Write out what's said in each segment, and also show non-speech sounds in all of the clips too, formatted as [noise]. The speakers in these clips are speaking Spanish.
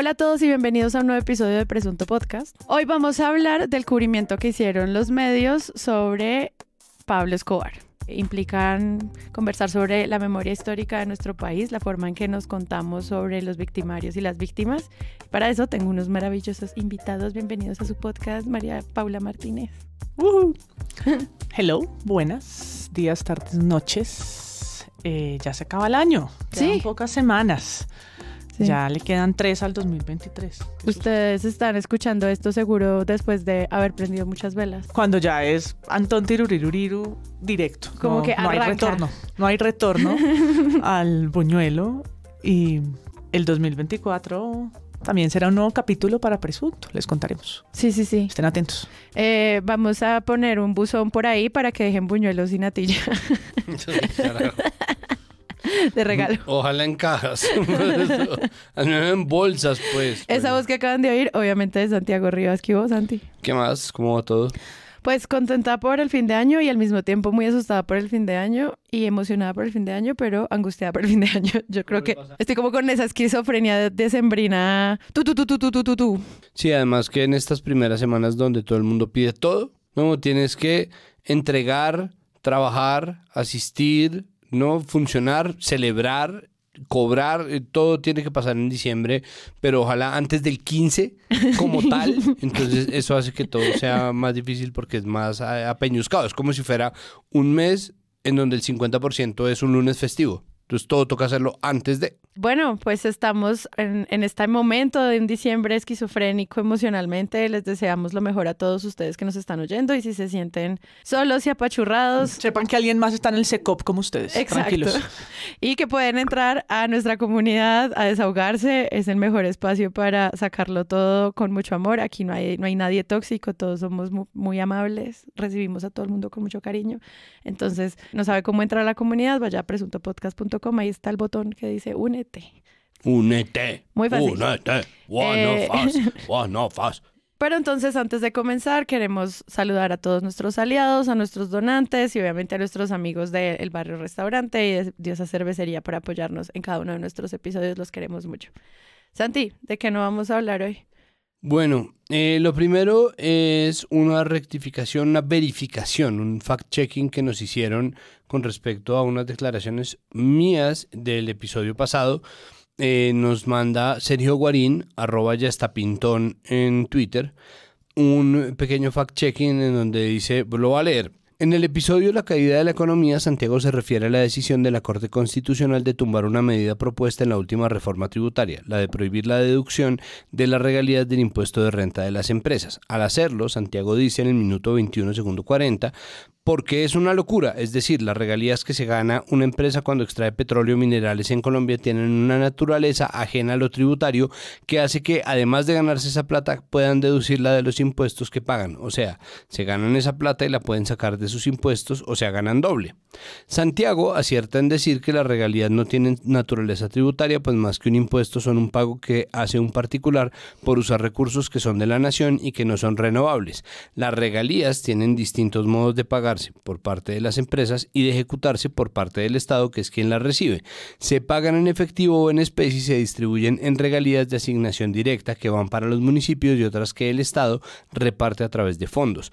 Hola a todos y bienvenidos a un nuevo episodio de Presunto Podcast. Hoy vamos a hablar del cubrimiento que hicieron los medios sobre Pablo Escobar. Implican conversar sobre la memoria histórica de nuestro país, la forma en que nos contamos sobre los victimarios y las víctimas. Para eso tengo unos maravillosos invitados. Bienvenidos a su podcast, María Paula Martínez. [laughs] Hello, buenas, días, tardes, noches. Eh, ya se acaba el año. Sí. pocas semanas. Ya le quedan tres al 2023. Ustedes están escuchando esto seguro después de haber prendido muchas velas. Cuando ya es Antón Tiruriruriru directo. Como que No hay retorno. No hay retorno [laughs] al buñuelo. Y el 2024 también será un nuevo capítulo para Presunto, les contaremos. Sí, sí, sí. Estén atentos. Eh, vamos a poner un buzón por ahí para que dejen buñuelos y natilla. [laughs] [laughs] De regalo. [laughs] Ojalá en cajas. [laughs] en bolsas, pues, pues. Esa voz que acaban de oír, obviamente, es Santiago Rivas. ¿Qué vos, Santi? ¿Qué más? ¿Cómo va todo? Pues contenta por el fin de año y al mismo tiempo muy asustada por el fin de año y emocionada por el fin de año, pero angustiada por el fin de año. Yo creo que estoy como con esa esquizofrenia decembrina. Tú, tú, tú, tú, tú, tú, tú. Sí, además que en estas primeras semanas donde todo el mundo pide todo, ¿no? Tienes que entregar, trabajar, asistir, ¿no? Funcionar, celebrar, cobrar, eh, todo tiene que pasar en diciembre, pero ojalá antes del 15 como [laughs] tal. Entonces eso hace que todo sea más difícil porque es más apeñuscado. Es como si fuera un mes en donde el 50% es un lunes festivo. Entonces todo toca hacerlo antes de... Bueno, pues estamos en, este momento de un diciembre esquizofrénico emocionalmente. Les deseamos lo mejor a todos ustedes que nos están oyendo y si se sienten solos y apachurrados. Sepan que alguien más está en el SECOP como ustedes. Exacto. Tranquilos. [laughs] Y que pueden entrar a nuestra comunidad a desahogarse. Es el mejor espacio para sacarlo todo con mucho amor. Aquí no hay, no hay nadie tóxico, todos somos muy, amables, recibimos a todo el mundo con mucho cariño. Entonces, no sabe cómo entrar a la comunidad, vaya a presuntopodcast.com, ahí está el botón que dice únete únete. Muy fácil. Eh, [laughs] Pero entonces, antes de comenzar, queremos saludar a todos nuestros aliados, a nuestros donantes y obviamente a nuestros amigos del barrio restaurante y de Diosa Cervecería por apoyarnos en cada uno de nuestros episodios. Los queremos mucho. Santi, ¿de qué no vamos a hablar hoy? Bueno, eh, lo primero es una rectificación, una verificación, un fact-checking que nos hicieron con respecto a unas declaraciones mías del episodio pasado. Eh, nos manda Sergio Guarín, arroba ya está pintón en Twitter, un pequeño fact-checking en donde dice, lo va a leer. En el episodio La caída de la economía, Santiago se refiere a la decisión de la Corte Constitucional de tumbar una medida propuesta en la última reforma tributaria, la de prohibir la deducción de la regalidad del impuesto de renta de las empresas. Al hacerlo, Santiago dice en el minuto 21, segundo 40, porque es una locura. Es decir, las regalías que se gana una empresa cuando extrae petróleo o minerales en Colombia tienen una naturaleza ajena a lo tributario que hace que, además de ganarse esa plata, puedan deducirla de los impuestos que pagan. O sea, se ganan esa plata y la pueden sacar de sus impuestos, o sea, ganan doble. Santiago acierta en decir que las regalías no tienen naturaleza tributaria, pues más que un impuesto son un pago que hace un particular por usar recursos que son de la nación y que no son renovables. Las regalías tienen distintos modos de pagar por parte de las empresas y de ejecutarse por parte del Estado, que es quien las recibe. Se pagan en efectivo o en especie y se distribuyen en regalías de asignación directa que van para los municipios y otras que el Estado reparte a través de fondos.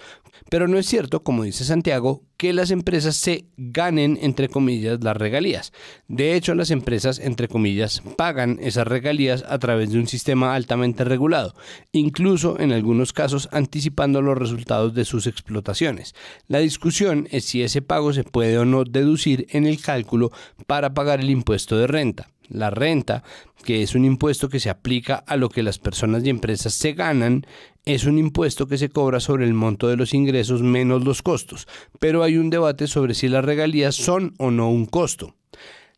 Pero no es cierto, como dice Santiago, que las empresas se ganen, entre comillas, las regalías. De hecho, las empresas, entre comillas, pagan esas regalías a través de un sistema altamente regulado, incluso en algunos casos anticipando los resultados de sus explotaciones. La discusión es si ese pago se puede o no deducir en el cálculo para pagar el impuesto de renta. La renta, que es un impuesto que se aplica a lo que las personas y empresas se ganan es un impuesto que se cobra sobre el monto de los ingresos menos los costos, pero hay un debate sobre si las regalías son o no un costo.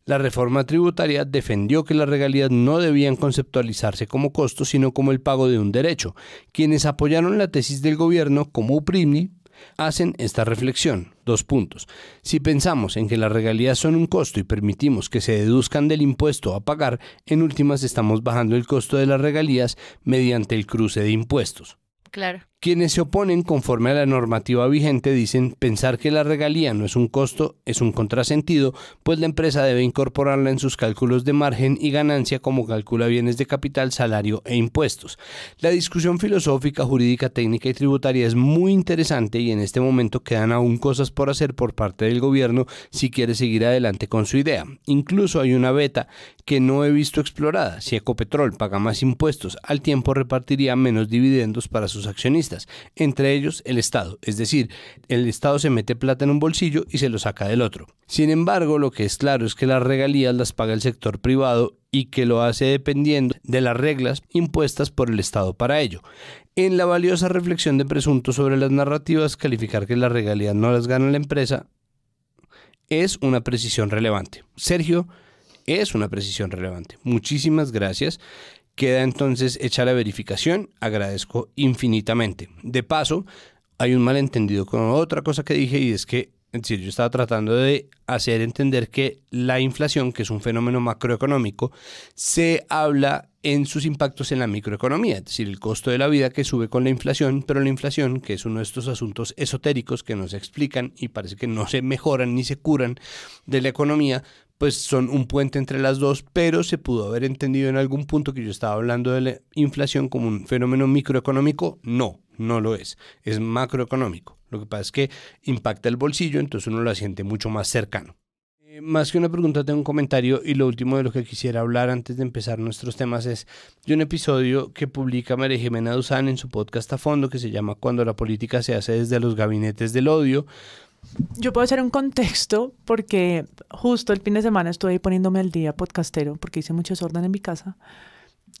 La reforma tributaria defendió que las regalías no debían conceptualizarse como costo, sino como el pago de un derecho. Quienes apoyaron la tesis del gobierno, como Uprimi, hacen esta reflexión. Dos puntos. Si pensamos en que las regalías son un costo y permitimos que se deduzcan del impuesto a pagar, en últimas estamos bajando el costo de las regalías mediante el cruce de impuestos. Claro. Quienes se oponen conforme a la normativa vigente dicen pensar que la regalía no es un costo es un contrasentido, pues la empresa debe incorporarla en sus cálculos de margen y ganancia como calcula bienes de capital, salario e impuestos. La discusión filosófica, jurídica, técnica y tributaria es muy interesante y en este momento quedan aún cosas por hacer por parte del gobierno si quiere seguir adelante con su idea. Incluso hay una beta que no he visto explorada. Si Ecopetrol paga más impuestos, al tiempo repartiría menos dividendos para sus accionistas entre ellos el Estado, es decir, el Estado se mete plata en un bolsillo y se lo saca del otro. Sin embargo, lo que es claro es que las regalías las paga el sector privado y que lo hace dependiendo de las reglas impuestas por el Estado para ello. En la valiosa reflexión de Presunto sobre las narrativas, calificar que las regalías no las gana la empresa es una precisión relevante. Sergio, es una precisión relevante. Muchísimas gracias. Queda entonces hecha la verificación. Agradezco infinitamente. De paso, hay un malentendido con otra cosa que dije y es que yo estaba tratando de hacer entender que la inflación, que es un fenómeno macroeconómico, se habla en sus impactos en la microeconomía, es decir, el costo de la vida que sube con la inflación, pero la inflación, que es uno de estos asuntos esotéricos que no se explican y parece que no se mejoran ni se curan de la economía, pues son un puente entre las dos, pero se pudo haber entendido en algún punto que yo estaba hablando de la inflación como un fenómeno microeconómico. No, no lo es, es macroeconómico. Lo que pasa es que impacta el bolsillo, entonces uno lo siente mucho más cercano. Eh, más que una pregunta, tengo un comentario y lo último de lo que quisiera hablar antes de empezar nuestros temas es de un episodio que publica María Jimena Duzán en su podcast a fondo que se llama Cuando la política se hace desde los gabinetes del odio yo puedo hacer un contexto porque justo el fin de semana estuve poniéndome al día podcastero porque hice mucho desorden en mi casa.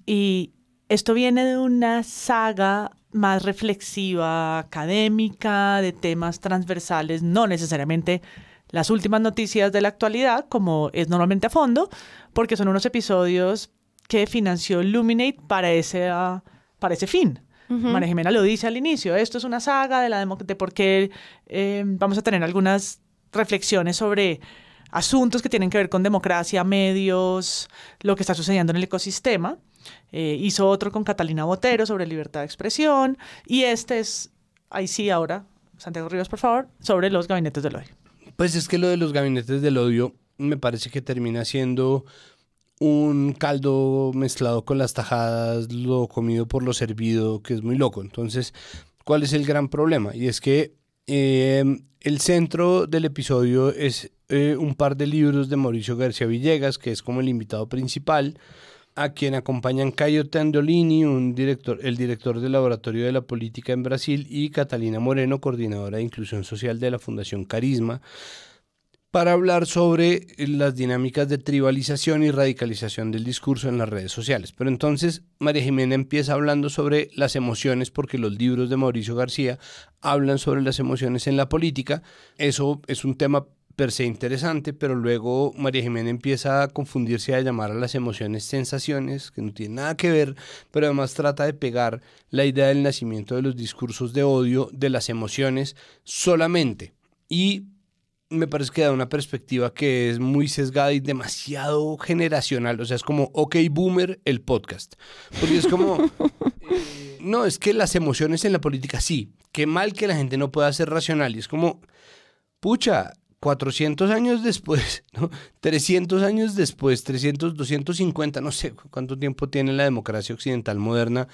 Y esto viene de una saga más reflexiva, académica, de temas transversales, no necesariamente las últimas noticias de la actualidad, como es normalmente a fondo, porque son unos episodios que financió Luminate para ese, ah, para ese fin. Jimena lo dice al inicio, esto es una saga de, la de por qué eh, vamos a tener algunas reflexiones sobre asuntos que tienen que ver con democracia, medios, lo que está sucediendo en el ecosistema. Eh, hizo otro con Catalina Botero sobre libertad de expresión y este es, ahí sí ahora, Santiago Rivas, por favor, sobre los gabinetes del odio. Pues es que lo de los gabinetes del odio me parece que termina siendo un caldo mezclado con las tajadas, lo comido por lo servido, que es muy loco. Entonces, ¿cuál es el gran problema? Y es que eh, el centro del episodio es eh, un par de libros de Mauricio García Villegas, que es como el invitado principal, a quien acompañan Cayo Tandolini, un director, el director del Laboratorio de la Política en Brasil, y Catalina Moreno, coordinadora de Inclusión Social de la Fundación Carisma para hablar sobre eh, las dinámicas de tribalización y radicalización del discurso en las redes sociales. Pero entonces María Jimena empieza hablando sobre las emociones, porque los libros de Mauricio García hablan sobre las emociones en la política. Eso es un tema per se interesante, pero luego María Jimena empieza a confundirse a llamar a las emociones sensaciones, que no tienen nada que ver, pero además trata de pegar la idea del nacimiento de los discursos de odio de las emociones solamente. Y me parece que da una perspectiva que es muy sesgada y demasiado generacional. O sea, es como, ok, boomer, el podcast. Porque es como, [laughs] eh, no, es que las emociones en la política sí. Qué mal que la gente no pueda ser racional. Y es como, pucha, 400 años después, [laughs] ¿no? 300 años después, 300, 250, no sé cuánto tiempo tiene la democracia occidental moderna,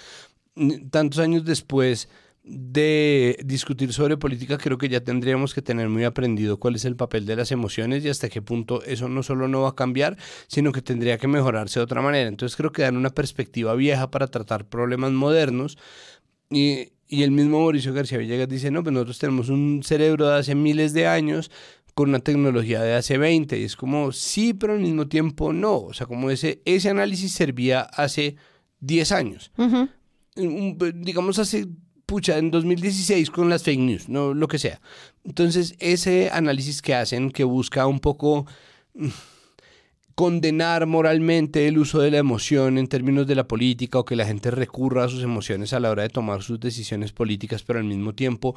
tantos años después de discutir sobre política, creo que ya tendríamos que tener muy aprendido cuál es el papel de las emociones y hasta qué punto eso no solo no va a cambiar, sino que tendría que mejorarse de otra manera. Entonces creo que dan una perspectiva vieja para tratar problemas modernos. Y, el mismo Mauricio García Villegas dice, no, pues nosotros tenemos un cerebro de hace miles de años con una tecnología de hace 20. Y es como, sí, pero al mismo tiempo no. O sea, como ese, ese análisis servía hace 10 años. digamos, hace pucha, en 2016 con las fake news, no lo que sea. Entonces, ese análisis que hacen, que busca un poco mm, condenar moralmente el uso de la emoción en términos de la política o que la gente recurra a sus emociones a la hora de tomar sus decisiones políticas, pero al mismo tiempo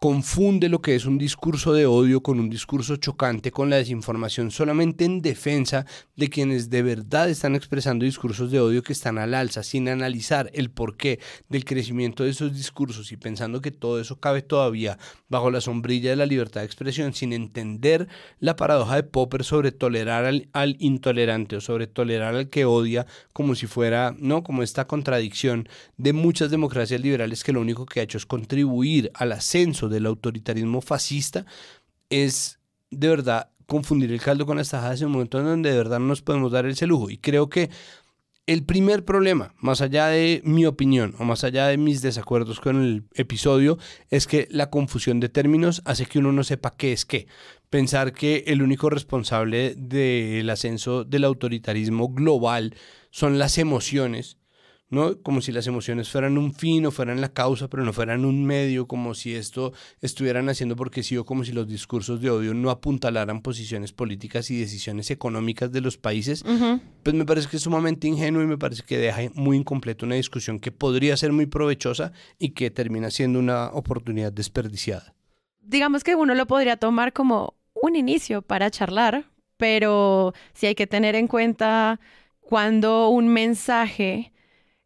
confunde lo que es un discurso de odio con un discurso chocante, con la desinformación, solamente en defensa de quienes de verdad están expresando discursos de odio que están al alza, sin analizar el porqué del crecimiento de esos discursos y pensando que todo eso cabe todavía bajo la sombrilla de la libertad de expresión, sin entender la paradoja de Popper sobre tolerar al, intolerante o sobre tolerar al que odia como si fuera, ¿no? Como esta contradicción de muchas democracias liberales que lo único que ha hecho es contribuir al ascenso del autoritarismo fascista es de verdad confundir el caldo con las tajadas en un momento en donde de verdad no nos podemos dar ese lujo. Y creo que el primer problema, más allá de mi opinión o más allá de mis desacuerdos con el episodio, es que la confusión de términos hace que uno no sepa qué es qué. Pensar que el único responsable del ascenso del autoritarismo global son las emociones ¿no? Como si las emociones fueran un fin o fueran la causa, pero no fueran un medio, como si esto estuvieran haciendo porque sí o como si los discursos de odio no apuntalaran posiciones políticas y decisiones económicas de los países, pues me parece que es sumamente ingenuo y me parece que deja muy incompleta una discusión que podría ser muy provechosa y que termina siendo una oportunidad desperdiciada. Digamos que uno lo podría tomar como un inicio para charlar, pero si hay que tener en cuenta cuando un mensaje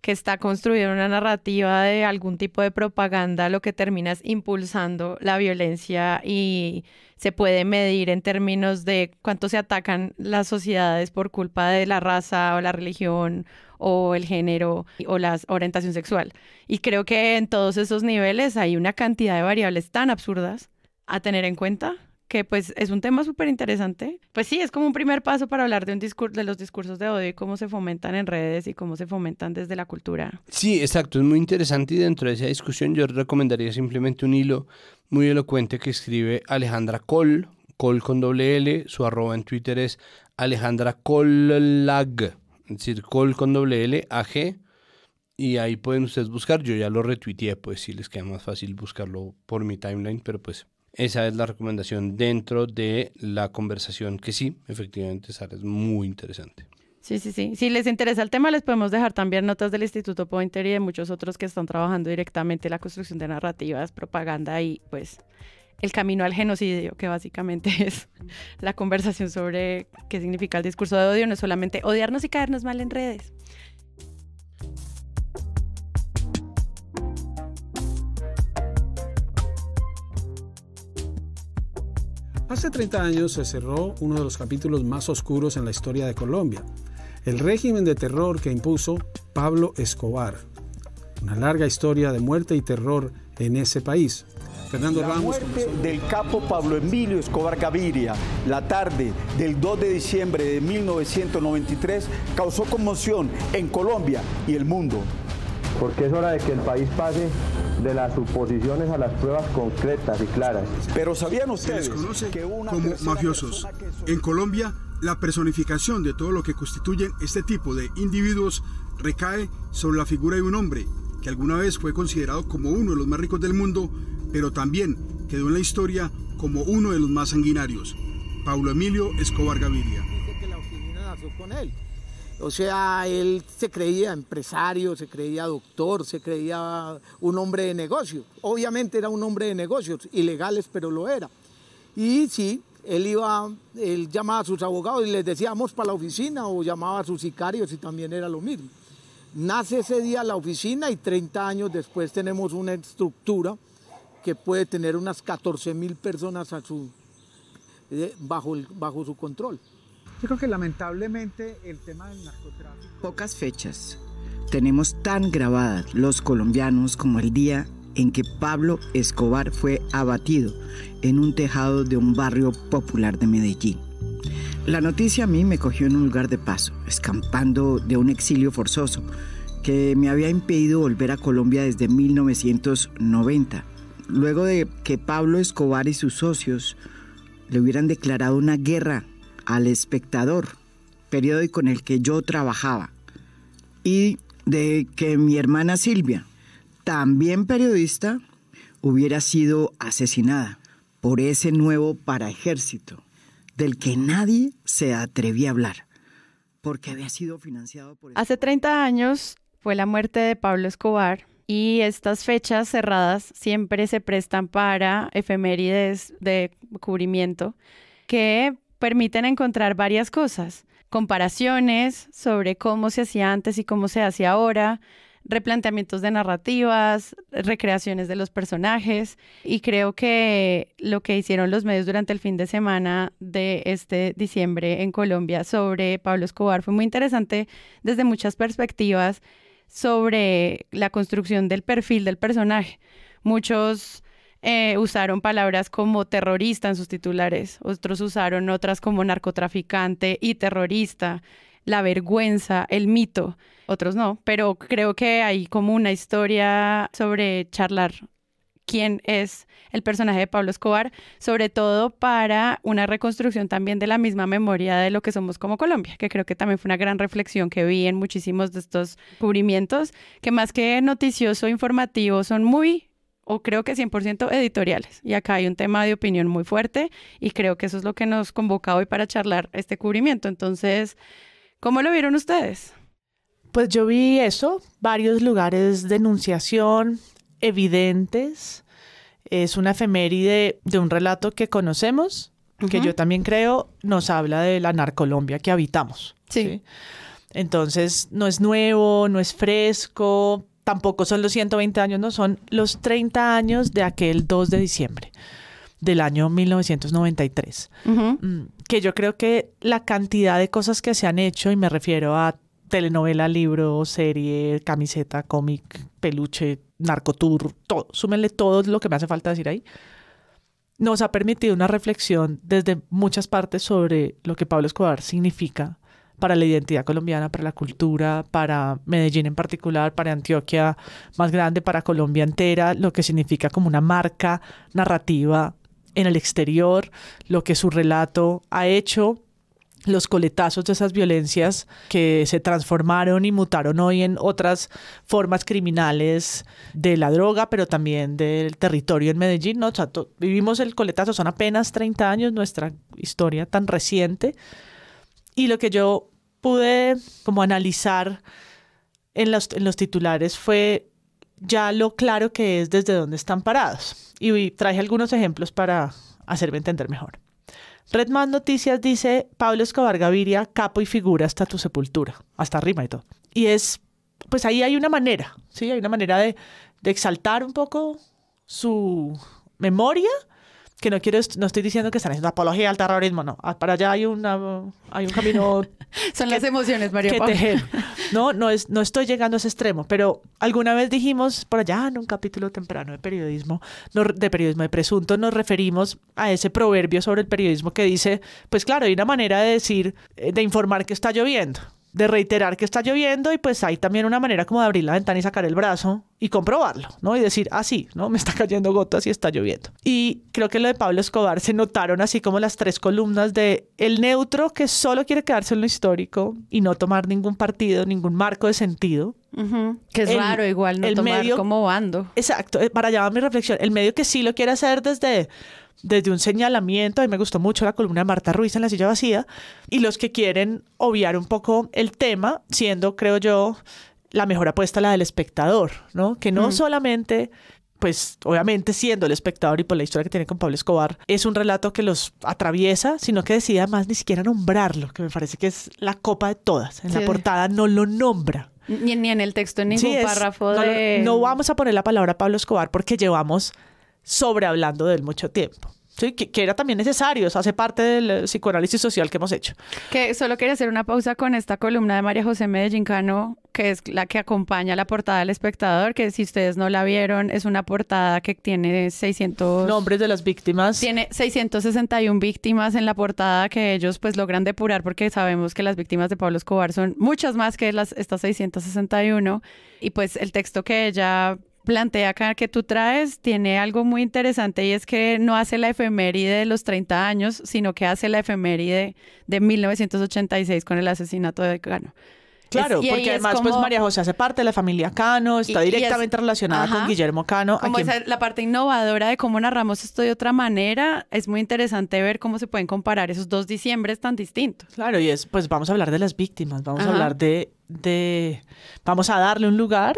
que está construyendo una narrativa de algún tipo de propaganda, lo que termina es impulsando la violencia y se puede medir en términos de cuánto se atacan las sociedades por culpa de la raza o la religión o el género o la orientación sexual. Y creo que en todos esos niveles hay una cantidad de variables tan absurdas a tener en cuenta que pues es un tema súper interesante. Pues sí, es como un primer paso para hablar de, un discurso de los discursos de odio y cómo se fomentan en redes y cómo se fomentan desde la cultura. Sí, exacto, es muy interesante y dentro de esa discusión yo recomendaría simplemente un hilo muy elocuente que escribe Alejandra Col, Col con doble L, su arroba en Twitter es Alejandra Lag es decir, Col con doble L, AG, y ahí pueden ustedes buscar, yo ya lo retuiteé, pues si sí les queda más fácil buscarlo por mi timeline, pero pues esa es la recomendación dentro de la conversación que sí, efectivamente, sale es muy interesante. Sí, sí, sí. Si les interesa el tema, les podemos dejar también notas del Instituto Pointer y de muchos otros que están trabajando directamente la construcción de narrativas, propaganda y pues el camino al genocidio, que básicamente [laughs] es la conversación sobre qué significa el discurso de odio, no es solamente odiarnos y caernos mal en redes. Hace 30 años se cerró uno de los capítulos más oscuros en la historia de Colombia, el régimen de terror que impuso Pablo Escobar. Una larga historia de muerte y terror en ese país. Fernando Ramos muerte del capo Pablo Emilio Escobar Gaviria, la tarde del 2 de diciembre de 1993, causó conmoción en Colombia y el mundo. Porque es hora de que el país pase de las suposiciones a las pruebas concretas y claras. Pero sabían ustedes que una como mafiosos. en Colombia, la personificación de todo lo que constituyen este tipo de individuos recae sobre la figura de un hombre que alguna vez fue considerado como uno de los más ricos del mundo, pero también quedó en la historia como uno de los más sanguinarios, Paulo Emilio Escobar Gaviria. Dice que la con él. O sea, él se creía empresario, se creía doctor, se creía un hombre de negocios. Obviamente era un hombre de negocios, ilegales, pero lo era. Y sí, él iba, él llamaba a sus abogados y les decía, vamos para la oficina, o llamaba a sus sicarios y también era lo mismo. Nace ese día la oficina y 30 años después tenemos una estructura que puede tener unas 14 mil personas eh, bajo su control. Yo creo que lamentablemente el tema del narcotráfico... Pocas fechas tenemos tan grabadas los colombianos como el día en que Pablo Escobar fue abatido en un tejado de un barrio popular de Medellín. La noticia a mí me cogió en un lugar de paso, escampando de un exilio forzoso que me había impedido volver a Colombia desde 1990, luego de que Pablo Escobar y sus socios le hubieran declarado una guerra al espectador, periódico en el que yo trabajaba, y de que mi hermana Silvia, también periodista, hubiera sido asesinada por ese nuevo paraejército del que nadie se atrevía a hablar, porque había sido financiado por... Hace 30 años fue la muerte de Pablo Escobar y estas fechas cerradas siempre se prestan para efemérides de cubrimiento que permiten encontrar varias cosas, comparaciones sobre cómo se hacía antes y cómo se hace ahora, replanteamientos de narrativas, recreaciones de los personajes y creo que lo que hicieron los medios durante el fin de semana de este diciembre en Colombia sobre Pablo Escobar fue muy interesante desde muchas perspectivas sobre la construcción del perfil del personaje. Muchos eh, usaron palabras como terrorista en sus titulares, otros usaron otras como narcotraficante y terrorista, la vergüenza, el mito, otros no, pero creo que hay como una historia sobre charlar quién es el personaje de Pablo Escobar, sobre todo para una reconstrucción también de la misma memoria de lo que somos como Colombia, que creo que también fue una gran reflexión que vi en muchísimos de estos cubrimientos, que más que noticioso, informativo, son muy o creo que 100% editoriales. Y acá hay un tema de opinión muy fuerte y creo que eso es lo que nos convoca hoy para charlar este cubrimiento. Entonces, ¿cómo lo vieron ustedes? Pues yo vi eso, varios lugares de enunciación evidentes. Es una efeméride de un relato que conocemos, que yo también creo nos habla de la narcolombia que habitamos. ¿sí? Entonces, no es nuevo, no es fresco, tampoco son los 120 años, no, son los 30 años de aquel 2 de diciembre del año 1993. Mm, que yo creo que la cantidad de cosas que se han hecho, y me refiero a telenovela, libro, serie, camiseta, cómic, peluche, narcotur, súmenle todo lo que me hace falta decir ahí, nos ha permitido una reflexión desde muchas partes sobre lo que Pablo Escobar significa para la identidad colombiana, para la cultura, para Medellín en particular, para Antioquia más grande, para Colombia entera, lo que significa como una marca narrativa en el exterior, lo que su relato ha hecho, los coletazos de esas violencias que se transformaron y mutaron hoy en otras formas criminales de la droga, pero también del territorio en Medellín. vivimos el coletazo, son apenas 30 años nuestra historia tan reciente, y lo que yo pude como analizar en los, titulares fue ya lo claro que es desde dónde están parados. Y traje algunos ejemplos para hacerme entender mejor. Redman Noticias dice Pablo Escobar Gaviria, capo y figura hasta tu sepultura, hasta arriba y todo. Y es, pues ahí hay una manera, ¿sí? Hay una manera de exaltar un poco su memoria que no quiero, no estoy diciendo que están haciendo apología al terrorismo, no. Ah, para allá hay, una, hay un camino. [laughs] Son las emociones, María Paula. No, no, es, no estoy llegando a ese extremo, pero alguna vez dijimos por allá en un capítulo temprano de periodismo, de periodismo de presunto, nos referimos a ese proverbio sobre el periodismo que dice: pues claro, hay una manera de decir, eh, de informar que está lloviendo de reiterar que está lloviendo y pues hay también una manera como de abrir la ventana y sacar el brazo y comprobarlo, ¿no? Y decir, así, ah, ¿no? Me está cayendo gotas y está lloviendo. Y creo que lo de Pablo Escobar se notaron así como las tres columnas de el neutro que solo quiere quedarse en lo histórico y no tomar ningún partido, ningún marco de sentido. Que es raro igual no el medio, como bando. Exacto, eh, para allá mi reflexión. El medio que sí lo quiere hacer desde desde un señalamiento, a mí me gustó mucho la columna de Marta Ruiz en La Silla Vacía, y los que quieren obviar un poco el tema, siendo, creo yo, la mejor apuesta la del espectador, ¿no? Que no mm. solamente pues obviamente siendo el espectador y por la historia que tiene con Pablo Escobar, es un relato que los atraviesa, sino que decide además ni siquiera nombrarlo, que me parece que es la copa de todas. En la portada no lo nombra. Ni, ni en el texto, en ningún párrafo. de... no vamos a poner la palabra Pablo Escobar porque llevamos sobre hablando de él mucho tiempo. Sí, que, era también necesario, sea, hace parte del eh, psicoanálisis social que hemos hecho. Que solo quería hacer una pausa con esta columna de María José Medellín que es la que acompaña la portada del espectador, que si ustedes no la vieron, es una portada que tiene 600... Nombres de las víctimas. Tiene 661 víctimas en la portada que ellos pues logran depurar porque sabemos que las víctimas de Pablo Escobar son muchas más que las, estas 661. Y pues el texto que ella plantea acá que tú traes tiene algo muy interesante y es que no hace la efeméride de los 30 años, sino que hace la efeméride de 1986 con el asesinato de Cano. Claro, porque además pues, María José hace parte de la familia Cano, está directamente relacionada con Guillermo Cano. Como la parte innovadora de cómo narramos esto de otra manera, es muy interesante ver cómo se pueden comparar esos dos diciembres tan distintos. Claro, y es, pues vamos a hablar de las víctimas, vamos a hablar de, de, vamos a darle un lugar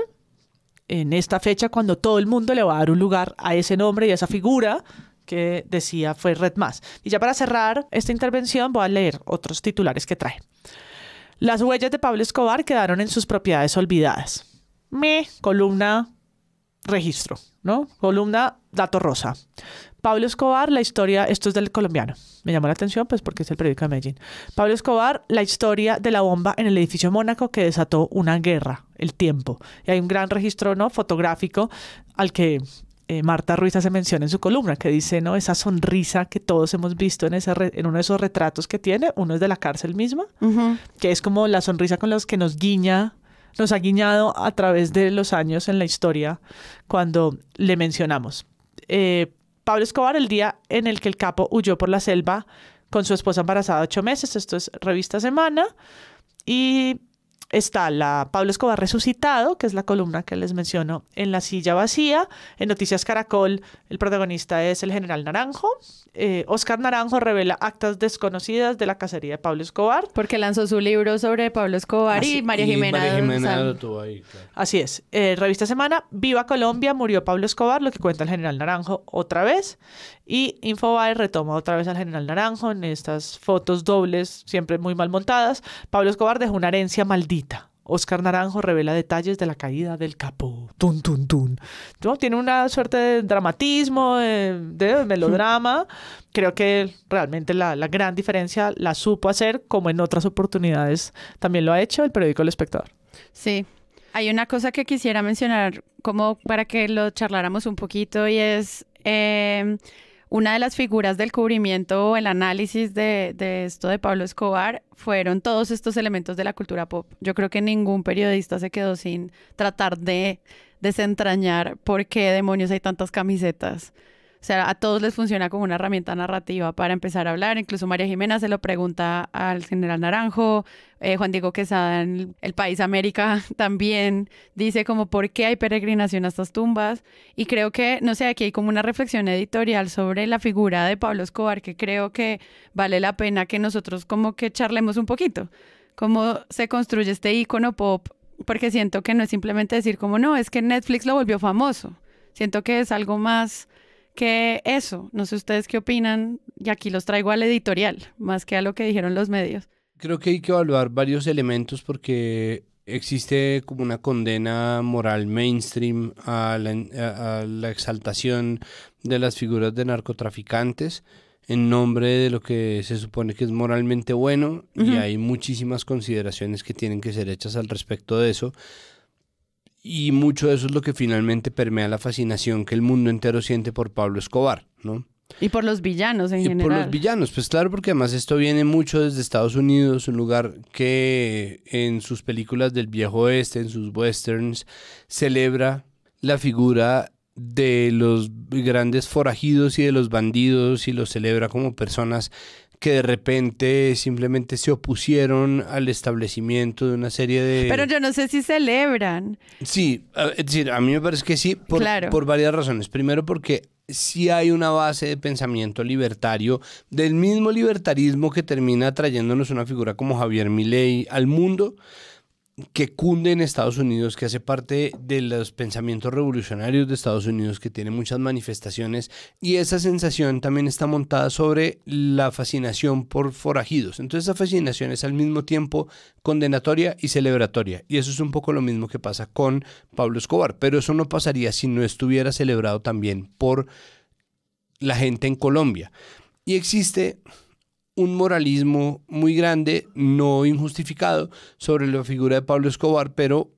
en esta fecha cuando todo el mundo le va a dar un lugar a ese nombre y a esa figura que decía fue Red Más. Y ya para cerrar esta intervención voy a leer otros titulares que trae. Las huellas de Pablo Escobar quedaron en sus propiedades olvidadas. Me, columna registro, ¿no? Columna dato rosa. Pablo Escobar, la historia, esto es del colombiano. Me llamó la atención pues porque es el periódico de Medellín. Pablo Escobar, la historia de la bomba en el edificio Mónaco que desató una guerra el tiempo. Y hay un gran registro ¿no? fotográfico al que eh, Marta Ruiz hace mención en su columna, que dice, ¿no? Esa sonrisa que todos hemos visto en, en uno de esos retratos que tiene, uno es de la cárcel misma, que es como la sonrisa con la que nos guiña, nos ha guiñado a través de los años en la historia cuando le mencionamos. Eh, Pablo Escobar, el día en el que el capo huyó por la selva con su esposa embarazada ocho meses, esto es Revista Semana, y está la Pablo Escobar resucitado, que es la columna que les menciono en La Silla Vacía. En Noticias Caracol, el protagonista es el general Naranjo. Oscar eh, Naranjo revela actas desconocidas de la cacería de Pablo Escobar. Porque lanzó su libro sobre Pablo Escobar y María Jimena. María Jimena lo tuvo ahí, Así es. Eh, revista Semana, Viva Colombia, murió Pablo Escobar, lo que cuenta el general Naranjo otra vez. Y Infobae retoma otra vez al general Naranjo en estas fotos dobles, siempre muy mal montadas. Pablo Escobar dejó una herencia maldita. Oscar Naranjo revela detalles de la caída del capo Tun, tun, tun. Tiene una suerte de dramatismo, eh, de, melodrama. Creo que realmente la, gran diferencia la supo hacer, como en otras oportunidades también lo ha hecho el periódico El Espectador. Sí. Hay una cosa que quisiera mencionar, como para que lo charláramos un poquito, y es eh, una de las figuras del cubrimiento o el análisis de, esto de Pablo Escobar fueron todos estos elementos de la cultura pop. Yo creo que ningún periodista se quedó sin tratar de desentrañar por qué demonios hay tantas camisetas o sea, a todos les funciona como una herramienta narrativa para empezar a hablar. Incluso María Jimena se lo pregunta al general Naranjo, eh, Juan Diego Quesada en el País América [laughs] también dice como por qué hay peregrinación a estas tumbas. Y creo que, no sé, aquí hay como una reflexión editorial sobre la figura de Pablo Escobar que creo que vale la pena que nosotros como que charlemos un poquito. Cómo se construye este icono pop porque siento que no es simplemente decir como no, es que Netflix lo volvió famoso. Siento que es algo más que eso, no sé ustedes qué opinan, y aquí los traigo al editorial, más que a lo que dijeron los medios. Creo que hay que evaluar varios elementos porque existe como una condena moral mainstream a la, exaltación de las figuras de narcotraficantes en nombre de lo que se supone que es moralmente bueno y hay muchísimas consideraciones que tienen que ser hechas al respecto de eso. Y mucho de eso es lo que finalmente permea la fascinación que el mundo entero siente por Pablo Escobar, ¿no? Y por los villanos en y Por los villanos, pues claro, porque además esto viene mucho desde Estados Unidos, un lugar que en sus películas del viejo oeste, en sus westerns, celebra la figura de los grandes forajidos y de los bandidos y los celebra como personas que de repente simplemente se opusieron al establecimiento de una serie de... Pero yo no sé si celebran. Sí, es decir, a mí me parece que sí, por, varias razones. Primero porque sí hay una base de pensamiento libertario, del mismo libertarismo que termina trayéndonos una figura como Javier Milei al mundo, que cunde en Estados Unidos, que hace parte de los pensamientos revolucionarios de Estados Unidos, que tiene muchas manifestaciones, y esa sensación también está montada sobre la fascinación por forajidos. Entonces esa fascinación es al mismo tiempo condenatoria y celebratoria, y eso es un poco lo mismo que pasa con Pablo Escobar, pero eso no pasaría si no estuviera celebrado también por la gente en Colombia. Y existe un moralismo muy grande, no injustificado, sobre la figura de Pablo Escobar, pero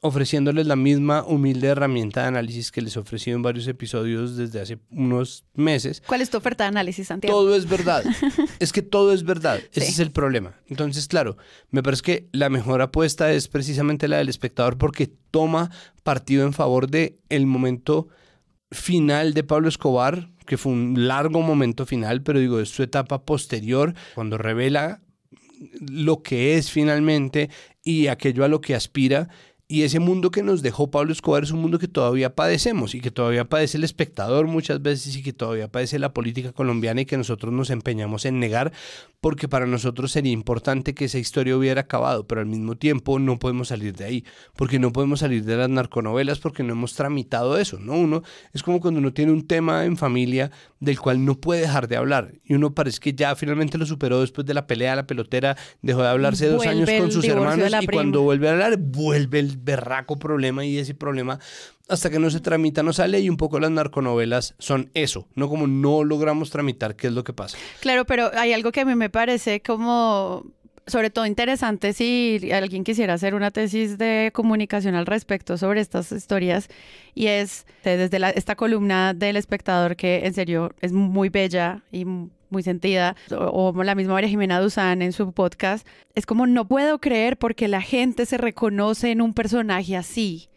ofreciéndoles la misma humilde herramienta de análisis que les he ofrecido en varios episodios desde hace unos meses. ¿Cuál es tu oferta de análisis, Santiago? Todo es verdad. [laughs] es que todo es verdad. Ese es el problema. Entonces, claro, me parece que la mejor apuesta es precisamente la del espectador porque toma partido en favor de el momento final de Pablo Escobar que fue un largo momento final, pero digo, es su etapa posterior cuando revela lo que es finalmente y aquello a lo que aspira y ese mundo que nos dejó Pablo Escobar es un mundo que todavía padecemos y que todavía padece el espectador muchas veces y que todavía padece la política colombiana y que nosotros nos empeñamos en negar porque para nosotros sería importante que esa historia hubiera acabado, pero al mismo tiempo no podemos salir de ahí, porque no podemos salir de las narconovelas porque no hemos tramitado eso, ¿no? Uno es como cuando uno tiene un tema en familia del cual no puede dejar de hablar y uno parece que ya finalmente lo superó después de la pelea de la pelotera, dejó de hablarse dos años con sus hermanos y cuando vuelve a hablar, vuelve el berraco problema y ese problema hasta que no se tramita no sale y un poco las narconovelas son eso, no como no logramos tramitar qué es lo que pasa. Claro, pero hay algo que a mí me parece como sobre todo interesante si alguien quisiera hacer una tesis de comunicación al respecto sobre estas historias y es desde esta columna del espectador que en serio es muy bella y muy sentida, o, la misma María Jimena Duzán en su podcast, es como no puedo creer porque la gente se reconoce en un personaje así.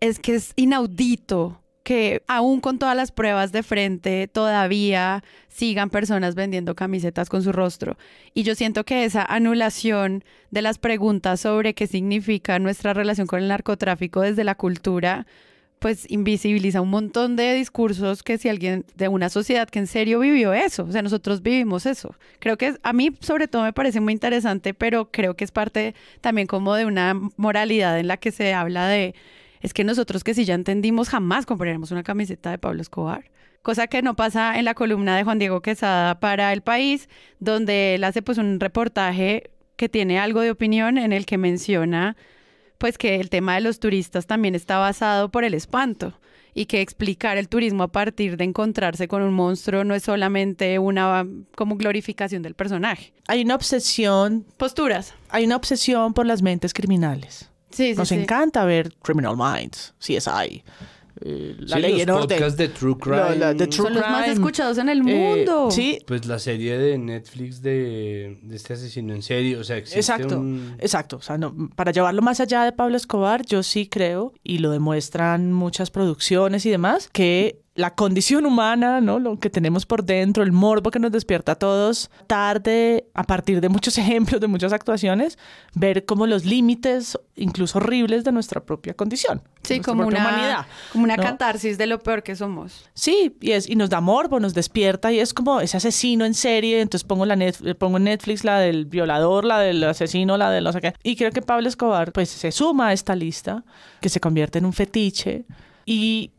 Es que es inaudito que aún con todas las pruebas de frente todavía sigan personas vendiendo camisetas con su rostro. Y yo siento que esa anulación de las preguntas sobre qué significa nuestra relación con el narcotráfico desde la cultura pues invisibiliza un montón de discursos que si alguien de una sociedad que en serio vivió eso, o sea, nosotros vivimos eso. Creo que a mí sobre todo me parece muy interesante, pero creo que es parte también como de una moralidad en la que se habla de, es que nosotros que si ya entendimos jamás compraremos una camiseta de Pablo Escobar cosa que no pasa en la columna de Juan Diego Quesada para El País, donde él hace pues un reportaje que tiene algo de opinión en el que menciona pues que el tema de los turistas también está basado por el espanto y que explicar el turismo a partir de encontrarse con un monstruo no es solamente una como glorificación del personaje. Hay una obsesión. Posturas. Hay una obsesión por las mentes criminales. Sí, sí, Nos encanta ver Criminal Minds, CSI. Eh, los de True Crime. Son los más escuchados en el eh, mundo. sí. Pues la serie de Netflix de, este asesino en serie. O sea, existe Exacto, exacto. O sea, no, para llevarlo más allá de Pablo Escobar, yo sí creo, y lo demuestran muchas producciones y demás, que la condición humana, ¿no? Lo que tenemos por dentro, el morbo que nos despierta a todos, tarde, a partir de muchos [laughs] ejemplos, de muchas actuaciones, ver como los límites, incluso horribles, de nuestra propia condición. Sí, como una, humanidad, como una catarsis de lo peor que somos. Sí, y, es, y nos da morbo, nos despierta y es como ese asesino en serie, entonces pongo, la eh, pongo en Netflix la del violador, la del asesino, la del no sé qué. Y creo que Pablo Escobar pues se suma a esta lista, que se convierte en un fetiche. Y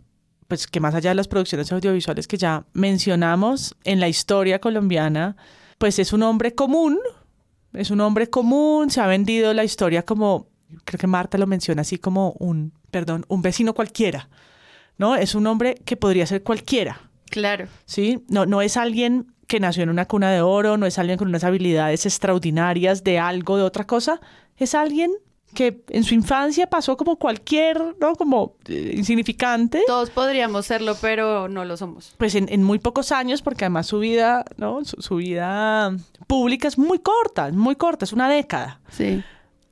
pues que más allá de las producciones audiovisuales que ya mencionamos en la historia colombiana, pues es un hombre común, es un hombre común, se ha vendido la historia como, creo que Marta lo menciona así como un, perdón, un vecino cualquiera, ¿no? Es un hombre que podría ser cualquiera. Claro. Sí, no, no es alguien que nació en una cuna de oro, no es alguien con unas habilidades extraordinarias de algo, de otra cosa, es alguien que en su infancia pasó como cualquier, ¿no? Como eh, insignificante. Todos podríamos serlo, pero no lo somos. Pues en, muy pocos años, porque además su vida, ¿no? Su, vida pública es muy corta, es muy corta, es una década. Sí.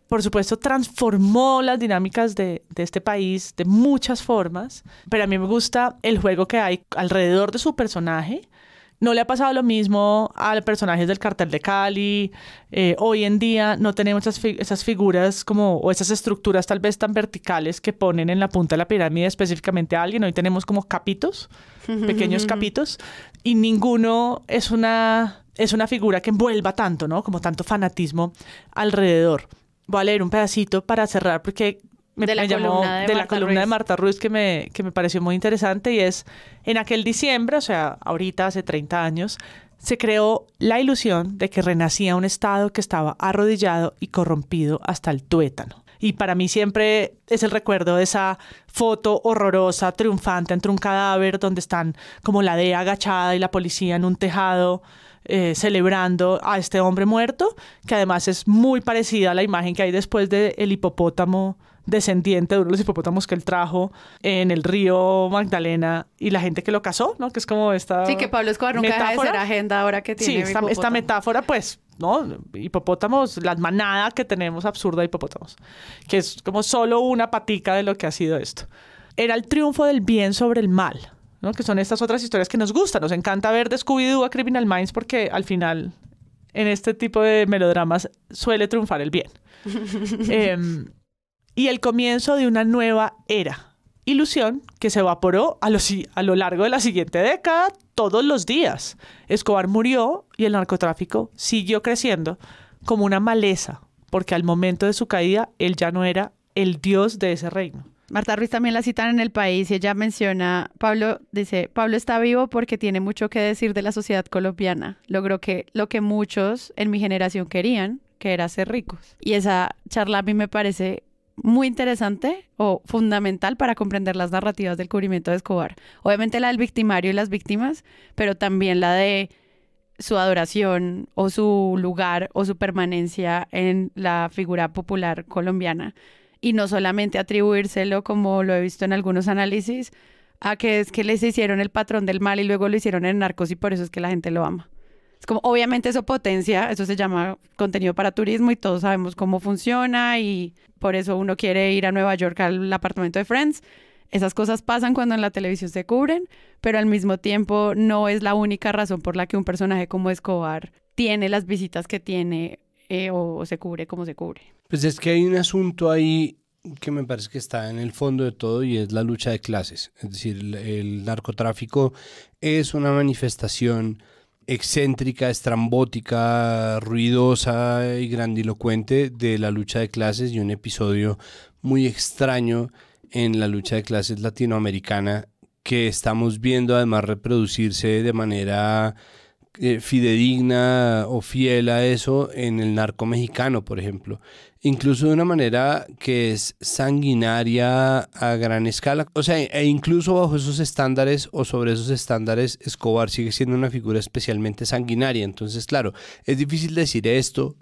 Por supuesto, transformó las dinámicas de, de este país de muchas formas, pero a mí me gusta el juego que hay alrededor de su personaje no le ha pasado lo mismo a personajes del cartel de Cali. Eh, hoy en día no tenemos esas, figuras como, o esas estructuras tal vez tan verticales que ponen en la punta de la pirámide específicamente a alguien. Hoy tenemos como capitos, pequeños capitos, y ninguno es una, es una figura que envuelva tanto, ¿no? Como tanto fanatismo alrededor. Voy a leer un pedacito para cerrar porque me, de la llamó de, la columna de Marta Ruiz que me, que me pareció muy interesante y es, en aquel diciembre, o sea, ahorita hace 30 años, se creó la ilusión de que renacía un Estado que estaba arrodillado y corrompido hasta el tuétano. Y para mí siempre es el recuerdo de esa foto horrorosa, triunfante, entre un cadáver donde están como la DEA agachada y la policía en un tejado eh, celebrando a este hombre muerto, que además es muy parecida a la imagen que hay después del el hipopótamo descendiente de uno de los hipopótamos que él trajo en el río Magdalena y la gente que lo casó, ¿no? Que es como esta. Sí, que Pablo Escobar nunca metáfora. deja agenda ahora que tiene. Sí, esta, metáfora, pues, ¿no? Hipopótamos, la manada que tenemos absurda hipopótamos, que es como solo una patica de lo que ha sido esto. Era el triunfo del bien sobre el mal. ¿no? que son estas otras historias que nos gustan, nos encanta ver de a Criminal Minds porque al final en este tipo de melodramas suele triunfar el bien. [laughs] Em, y el comienzo de una nueva era. Ilusión que se evaporó a lo, a lo largo de la siguiente década todos los días. Escobar murió y el narcotráfico siguió creciendo como una maleza, porque al momento de su caída él ya no era el dios de ese reino. Marta Ruiz también la citan en el país y ella menciona, Pablo dice, Pablo está vivo porque tiene mucho que decir de la sociedad colombiana. Logró que lo que muchos en mi generación querían, que era ser ricos. Y esa charla a mí me parece muy interesante o fundamental para comprender las narrativas del cubrimiento de Escobar. Obviamente la del victimario y las víctimas, pero también la de su adoración o su lugar o su permanencia en la figura popular colombiana. Y no solamente atribuírselo, como lo he visto en algunos análisis, a que es que les hicieron el patrón del mal y luego lo hicieron en narcos y por eso es que la gente lo ama como, obviamente eso potencia, eso se llama contenido para turismo y todos sabemos cómo funciona y por eso uno quiere ir a Nueva York al apartamento de Friends. Esas cosas pasan cuando en la televisión se cubren, pero al mismo tiempo no es la única razón por la que un personaje como Escobar tiene las visitas que tiene eh, o, se cubre como se cubre. Pues es que hay un asunto ahí que me parece que está en el fondo de todo y es la lucha de clases. Es decir, el narcotráfico es una manifestación excéntrica, estrambótica, ruidosa y grandilocuente de la lucha de clases y un episodio muy extraño en la lucha de clases latinoamericana que estamos viendo además reproducirse de manera eh, fidedigna o fiel a eso en el narco mexicano, por ejemplo. Incluso de una manera que es sanguinaria a gran escala. O sea, e incluso bajo esos estándares o sobre esos estándares, Escobar sigue siendo una figura especialmente sanguinaria. Entonces, claro, es difícil decir esto,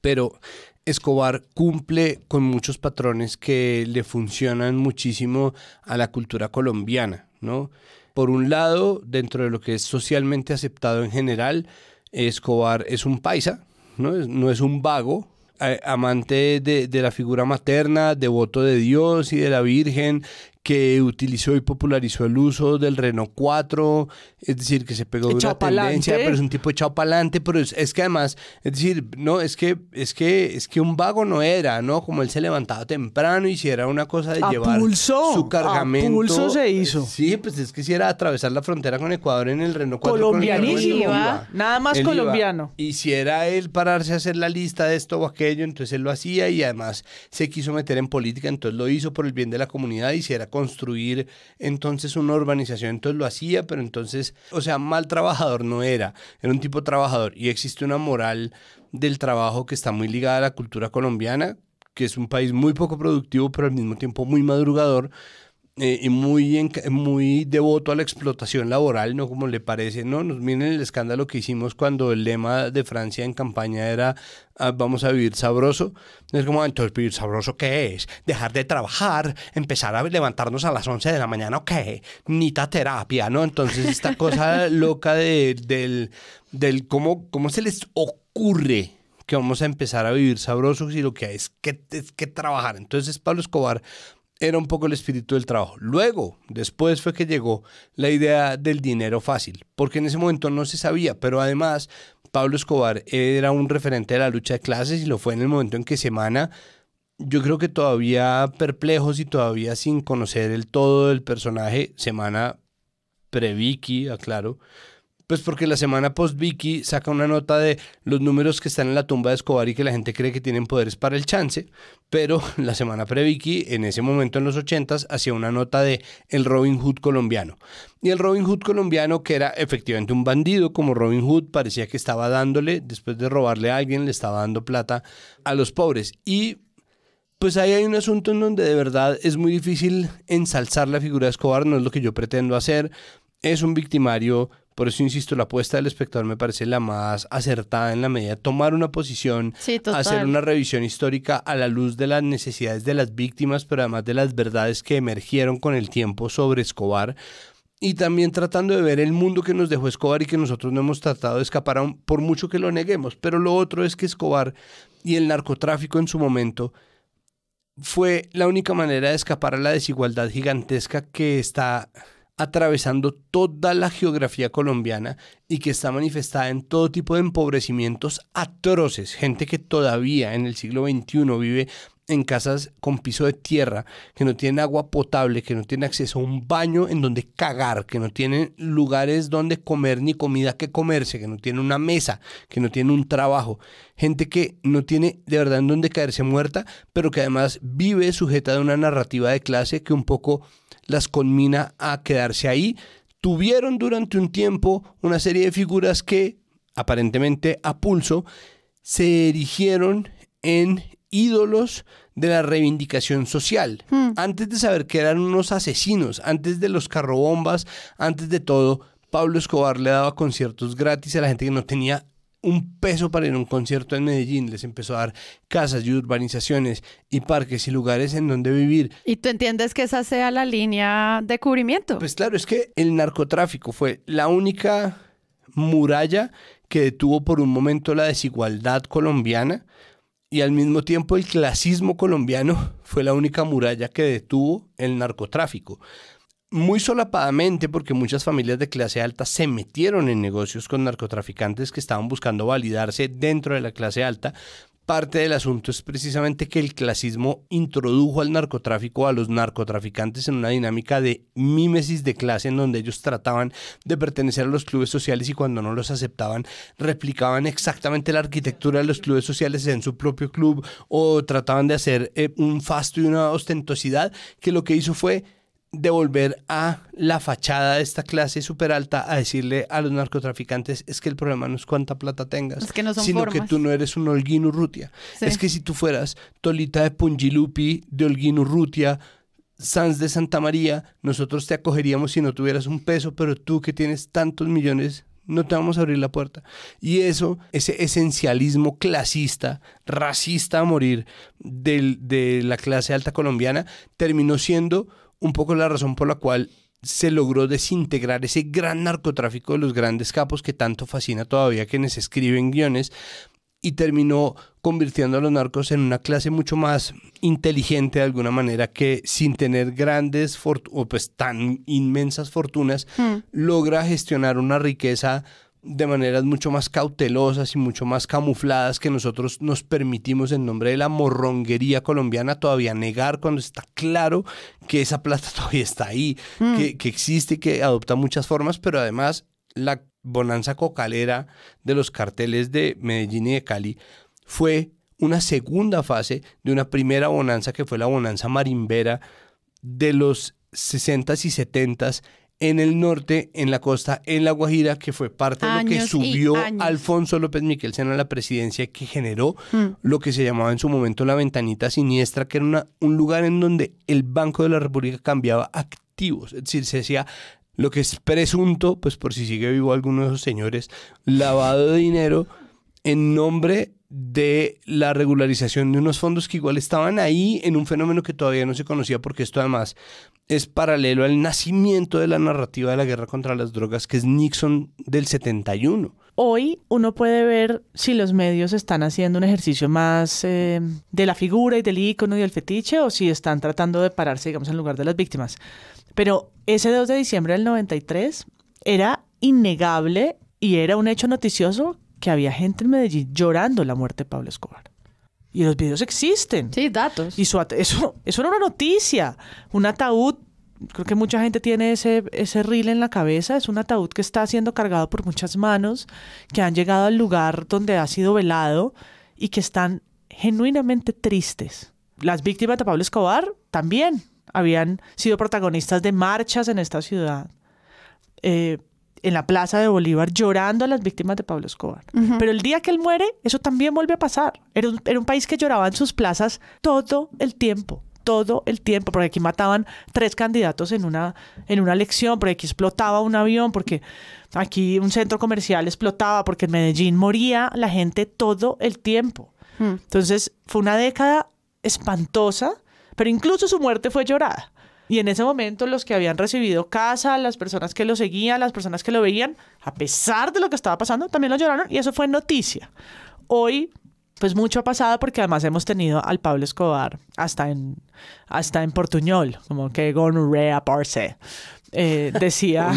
pero Escobar cumple con muchos patrones que le funcionan muchísimo a la cultura colombiana, ¿no? Por un lado, dentro de lo que es socialmente aceptado en general, Escobar es un paisa, no es, un vago, eh, amante de, la figura materna, devoto de Dios y de la Virgen, que utilizó y popularizó el uso del Renault 4, es decir, que se pegó de una tendencia, pero es un tipo echado para adelante, pero es, que además, es decir, no, es que, es que, es que un vago no era, ¿no? Como él se levantaba temprano y si una cosa de llevar su cargamento. A se hizo. Sí, pues es que si era atravesar la frontera con Ecuador en el Renault 4. Colombianísimo, nada más colombiano. hiciera Y él pararse a hacer la lista de esto o aquello, entonces él lo hacía y además se quiso meter en política, entonces lo hizo por el bien de la comunidad y si era construir entonces una urbanización, entonces lo hacía, pero entonces, o sea, mal trabajador no era, era un tipo trabajador y existe una moral del trabajo que está muy ligada a la cultura colombiana, que es un país muy poco productivo, pero al mismo tiempo muy madrugador, eh, y muy, muy devoto a la explotación laboral, ¿no? Como le parece, ¿no? Nos miren el escándalo que hicimos cuando el lema de Francia en campaña era ah, vamos a vivir sabroso. Es como, ah, entonces, ¿vivir sabroso qué es? ¿Dejar de trabajar? ¿Empezar a levantarnos a las 11 de la mañana ¿qué? qué? Nita terapia, ¿no? Entonces, esta [laughs] cosa loca del, del cómo, cómo se les ocurre que vamos a empezar a vivir sabrosos y lo que es que, es que trabajar. Entonces Pablo Escobar era un poco el espíritu del trabajo. Luego, después fue que llegó la idea del dinero fácil, porque en ese momento no se sabía, pero además Pablo Escobar era un referente de la lucha de clases y lo fue en el momento en que Semana, yo creo que todavía perplejos y todavía sin conocer el todo del personaje, Semana pre-Vicky, aclaro, pues porque la semana post Vicky saca una nota de los números que están en la tumba de Escobar y que la gente cree que tienen poderes para el chance, pero [laughs] la semana pre Vicky, en ese momento en los ochentas, hacía una nota de el Robin Hood colombiano. Y el Robin Hood colombiano, que era efectivamente un bandido como Robin Hood, parecía que estaba dándole, después de robarle a alguien, le estaba dando plata a los pobres. Y pues ahí hay un asunto en donde de verdad es muy difícil ensalzar la figura de Escobar, no es lo que yo pretendo hacer. Es un victimario por eso insisto, la apuesta del espectador me parece la más acertada en la medida de tomar una posición, hacer una revisión histórica a la luz de las necesidades de las víctimas, pero además de las verdades que emergieron con el tiempo sobre Escobar, y también tratando de ver el mundo que nos dejó Escobar y que nosotros no hemos tratado de escapar por mucho que lo neguemos. Pero lo otro es que Escobar y el narcotráfico en su momento fue la única manera de escapar a la desigualdad gigantesca que está atravesando toda la geografía colombiana y que está manifestada en todo tipo de empobrecimientos atroces, gente que todavía en el siglo XXI vive en casas con piso de tierra, que no tiene agua potable, que no tiene acceso a un baño en donde cagar, que no tiene lugares donde comer ni comida que comerse, que no tiene una mesa, que no tiene un trabajo. Gente que no tiene de verdad en donde caerse muerta, pero que además vive sujeta de una narrativa de clase que un poco las conmina a quedarse ahí. Tuvieron durante un tiempo una serie de figuras que, aparentemente a pulso, se erigieron en ídolos de la reivindicación social. Hmm. Antes de saber que eran unos asesinos, antes de los carrobombas, antes de todo, Pablo Escobar le daba conciertos gratis a la gente que no tenía un peso para ir a un concierto en Medellín, les empezó a dar casas y urbanizaciones y parques y lugares en donde vivir. ¿Y tú entiendes que esa sea la línea de cubrimiento? Pues claro, es que el narcotráfico fue la única muralla que detuvo por un momento la desigualdad colombiana y al mismo tiempo el clasismo colombiano fue la única muralla que detuvo el narcotráfico muy solapadamente porque muchas familias de clase alta se metieron en negocios con narcotraficantes que estaban buscando validarse dentro de la clase alta. Parte del asunto es precisamente que el clasismo introdujo al narcotráfico, a los narcotraficantes, en una dinámica de mímesis de clase en donde ellos trataban de pertenecer a los clubes sociales y cuando no los aceptaban replicaban exactamente la arquitectura de los clubes sociales en su propio club o trataban de hacer eh, un fasto y una ostentosidad que lo que hizo fue de volver a la fachada de esta clase súper alta a decirle a los narcotraficantes es que el problema no es cuánta plata tengas, sino que tú no eres un Holguín Urrutia. Es que si tú fueras Tolita de Pungilupi, de Holguín Urrutia, Sanz de Santa María, nosotros te acogeríamos si no tuvieras un peso, pero tú que tienes tantos millones, no te vamos a abrir la puerta. Y eso, ese esencialismo clasista, racista a morir de la clase alta colombiana, terminó siendo un poco la razón por la cual se logró desintegrar ese gran narcotráfico de los grandes capos que tanto fascina todavía quienes escriben guiones y terminó convirtiendo a los narcos en una clase mucho más inteligente de alguna manera que sin tener grandes o pues tan inmensas fortunas hmm. logra gestionar una riqueza de maneras mucho más cautelosas y mucho más camufladas que nosotros nos permitimos en nombre de la morronguería colombiana todavía negar cuando está claro que esa plata [laughs] todavía está ahí, mm. que, que existe que adopta muchas formas, pero además la bonanza cocalera de los carteles de Medellín y de Cali fue una segunda fase de una primera bonanza que fue la bonanza marimbera de los 60s y 70s en el norte, en la costa, en La Guajira, que fue parte de lo que subió Alfonso López Miquelsen a la presidencia, que generó hmm. lo que se llamaba en su momento la ventanita siniestra, que era un lugar en donde el Banco de la República cambiaba activos, es decir, se hacía lo que es presunto, pues por si sigue vivo alguno de esos señores, lavado de dinero en nombre de la regularización de unos fondos que igual estaban ahí en un fenómeno que todavía no se conocía porque esto además es paralelo al nacimiento de la narrativa de la guerra contra las drogas que es Nixon del 71. Hoy uno puede ver si los medios están haciendo un ejercicio más eh, de la figura y del icono y del fetiche o si están tratando de pararse, digamos, en lugar de las víctimas. Pero ese 2 de diciembre del 93 era innegable y era un hecho noticioso que había gente en Medellín llorando la muerte de Pablo Escobar. Y los videos existen. Sí, datos. Y eso, eso era una noticia. Un ataúd, creo que mucha gente tiene ese, ese reel en la cabeza, es un ataúd que está siendo cargado por muchas manos, que han llegado al lugar donde ha sido velado y que están genuinamente tristes. Las víctimas de Pablo Escobar también habían sido protagonistas de marchas en esta ciudad. Eh, en la plaza de Bolívar llorando a las víctimas de Pablo Escobar. Pero el día que él muere, eso también vuelve a pasar. Era un, país que lloraba en sus plazas todo el tiempo todo el tiempo, porque aquí mataban tres candidatos en una, en una elección, porque aquí explotaba un avión, porque aquí un centro comercial explotaba, porque en Medellín moría la gente todo el tiempo. Mm. Entonces fue una década espantosa, pero incluso su muerte fue llorada. Y en ese momento los que habían recibido casa, las personas que lo seguían, las personas que lo veían, a pesar de lo que estaba pasando, también lo lloraron y eso fue noticia. Hoy, pues mucho ha pasado porque además hemos tenido al Pablo Escobar hasta en, hasta en Portuñol, como que gonorrea parce. Eh, decía,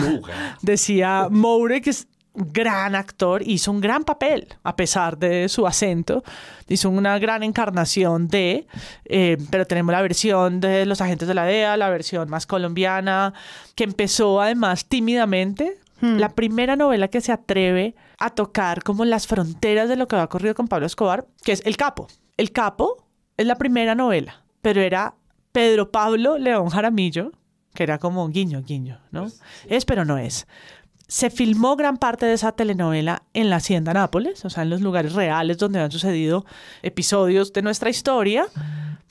decía Moure que gran actor, hizo un gran papel, a pesar de su acento, hizo una gran encarnación de, eh, pero tenemos la versión de los agentes de la DEA, la versión más colombiana, que empezó además tímidamente. Hmm. La primera novela que se atreve a tocar como las fronteras de lo que había ocurrido con Pablo Escobar, que es El Capo. El Capo es la primera novela, pero era Pedro Pablo León Jaramillo, que era como guiño, guiño, ¿no? Pues es, pero no es se filmó gran parte de esa telenovela en la Hacienda Nápoles, o sea, en los lugares reales donde han sucedido episodios de nuestra historia.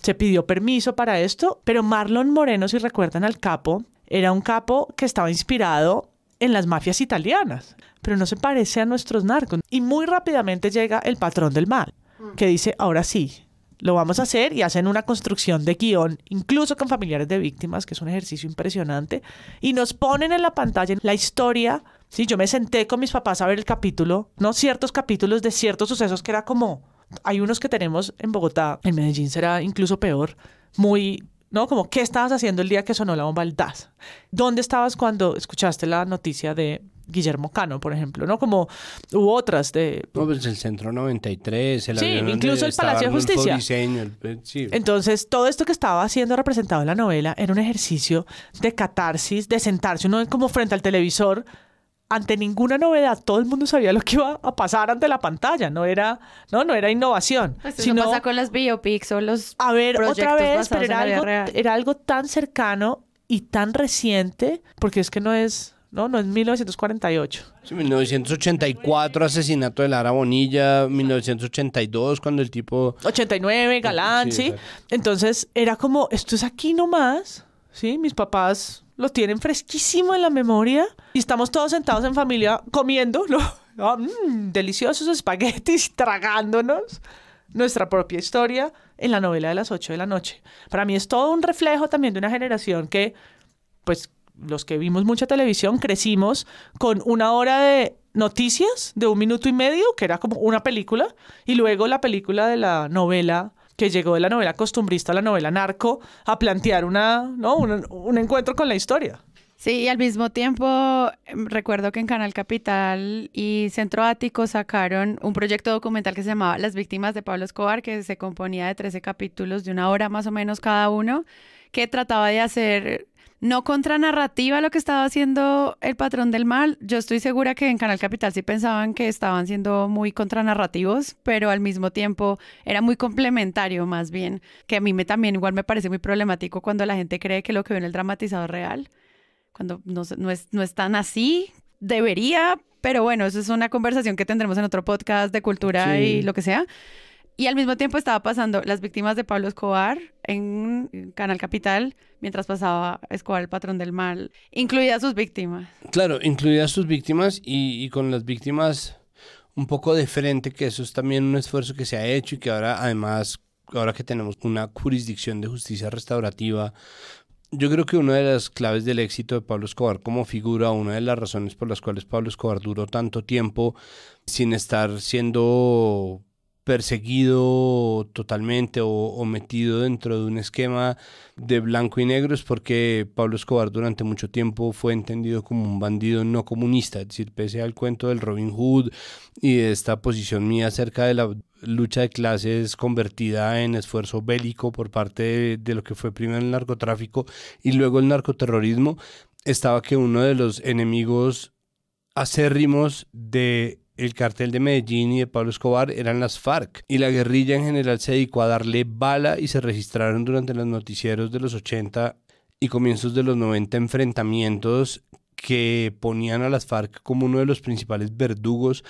Se pidió permiso para esto, pero Marlon Moreno, si recuerdan al capo, era un capo que estaba inspirado en las mafias italianas, pero no se parece a nuestros narcos. Y muy rápidamente llega el patrón del mal, que dice, ahora sí, lo vamos a hacer y hacen una construcción de guión, incluso con familiares de víctimas, que es un ejercicio impresionante, y nos ponen en la pantalla la historia. Sí, yo me senté con mis papás a ver el capítulo, no ciertos capítulos de ciertos sucesos que era como, hay unos que tenemos en Bogotá, en Medellín será incluso peor, muy ¿no? Como, ¿qué estabas haciendo el día que sonó la bomba al DAS? ¿Dónde estabas cuando escuchaste la noticia de Guillermo Cano, por ejemplo, ¿no? Como hubo otras de... pues el Centro 93, el Sí, incluso el Palacio de Justicia. Diseño, sí. Entonces, todo esto que estaba siendo representado en la novela era un ejercicio de catarsis, de sentarse uno como frente al televisor, ante ninguna novedad, todo el mundo sabía lo que iba a pasar ante la pantalla, no era, no, no era innovación. Pues eso no pasa con las biopics o los A ver, otra vez, pero era algo tan cercano y tan reciente, porque es que no es no, no, es 1948. Sí, 1984, asesinato de Lara Bonilla, 1982, cuando el tipo... 89, Galán, ¿sí? Entonces era como, esto es aquí nomás, ¿sí? Mis papás lo tienen fresquísimo en la memoria y estamos todos sentados en familia comiendo, [laughs] ah, mm, deliciosos espaguetis, [laughs] tragándonos nuestra propia historia en la novela de las 8 de la noche. Para mí es todo un reflejo también de una generación que, pues, los que vimos mucha televisión crecimos con una hora de noticias de un minuto y medio, que era como una película, y luego la película de la novela que llegó de la novela costumbrista a la novela narco a plantear una, un, un encuentro con la historia. Sí, y al mismo tiempo em, recuerdo que en Canal Capital y Centro Ático sacaron un proyecto documental que se llamaba Las Víctimas de Pablo Escobar, que se componía de 13 capítulos de una hora más o menos cada uno, que trataba de hacer no contranarrativa lo que estaba haciendo el patrón del mal. Yo estoy segura que en Canal Capital sí pensaban que estaban siendo muy contranarrativos, pero al mismo tiempo era muy complementario más bien, que a mí me también igual me parece muy problemático cuando la gente cree que lo que ve en el dramatizado es real, cuando no, es, tan así, debería, pero bueno, eso es una conversación que tendremos en otro podcast de cultura y lo que sea. Y al mismo tiempo estaba pasando Las víctimas de Pablo Escobar en Canal Capital, mientras pasaba Escobar, el patrón del mal, incluidas sus víctimas. Claro, incluidas sus víctimas y, y con las víctimas un poco diferente, que eso es también un esfuerzo que se ha hecho y que ahora además, ahora que tenemos una jurisdicción de justicia restaurativa, yo creo que una de las claves del éxito de Pablo Escobar como figura, una de las razones por las cuales Pablo Escobar duró tanto tiempo sin estar siendo perseguido totalmente o, metido dentro de un esquema de blanco y negro es porque Pablo Escobar durante mucho tiempo fue entendido como un bandido no comunista, es decir, pese al cuento del Robin Hood y esta posición mía acerca de la lucha de clases convertida en esfuerzo bélico por parte de lo que fue primero el narcotráfico y luego el narcoterrorismo, estaba que uno de los enemigos acérrimos de el cartel de Medellín y de Pablo Escobar eran las FARC y la guerrilla en general se dedicó a darle bala y se registraron durante los noticieros de los 80 y comienzos de los 90 enfrentamientos que ponían a las FARC como uno de los principales verdugos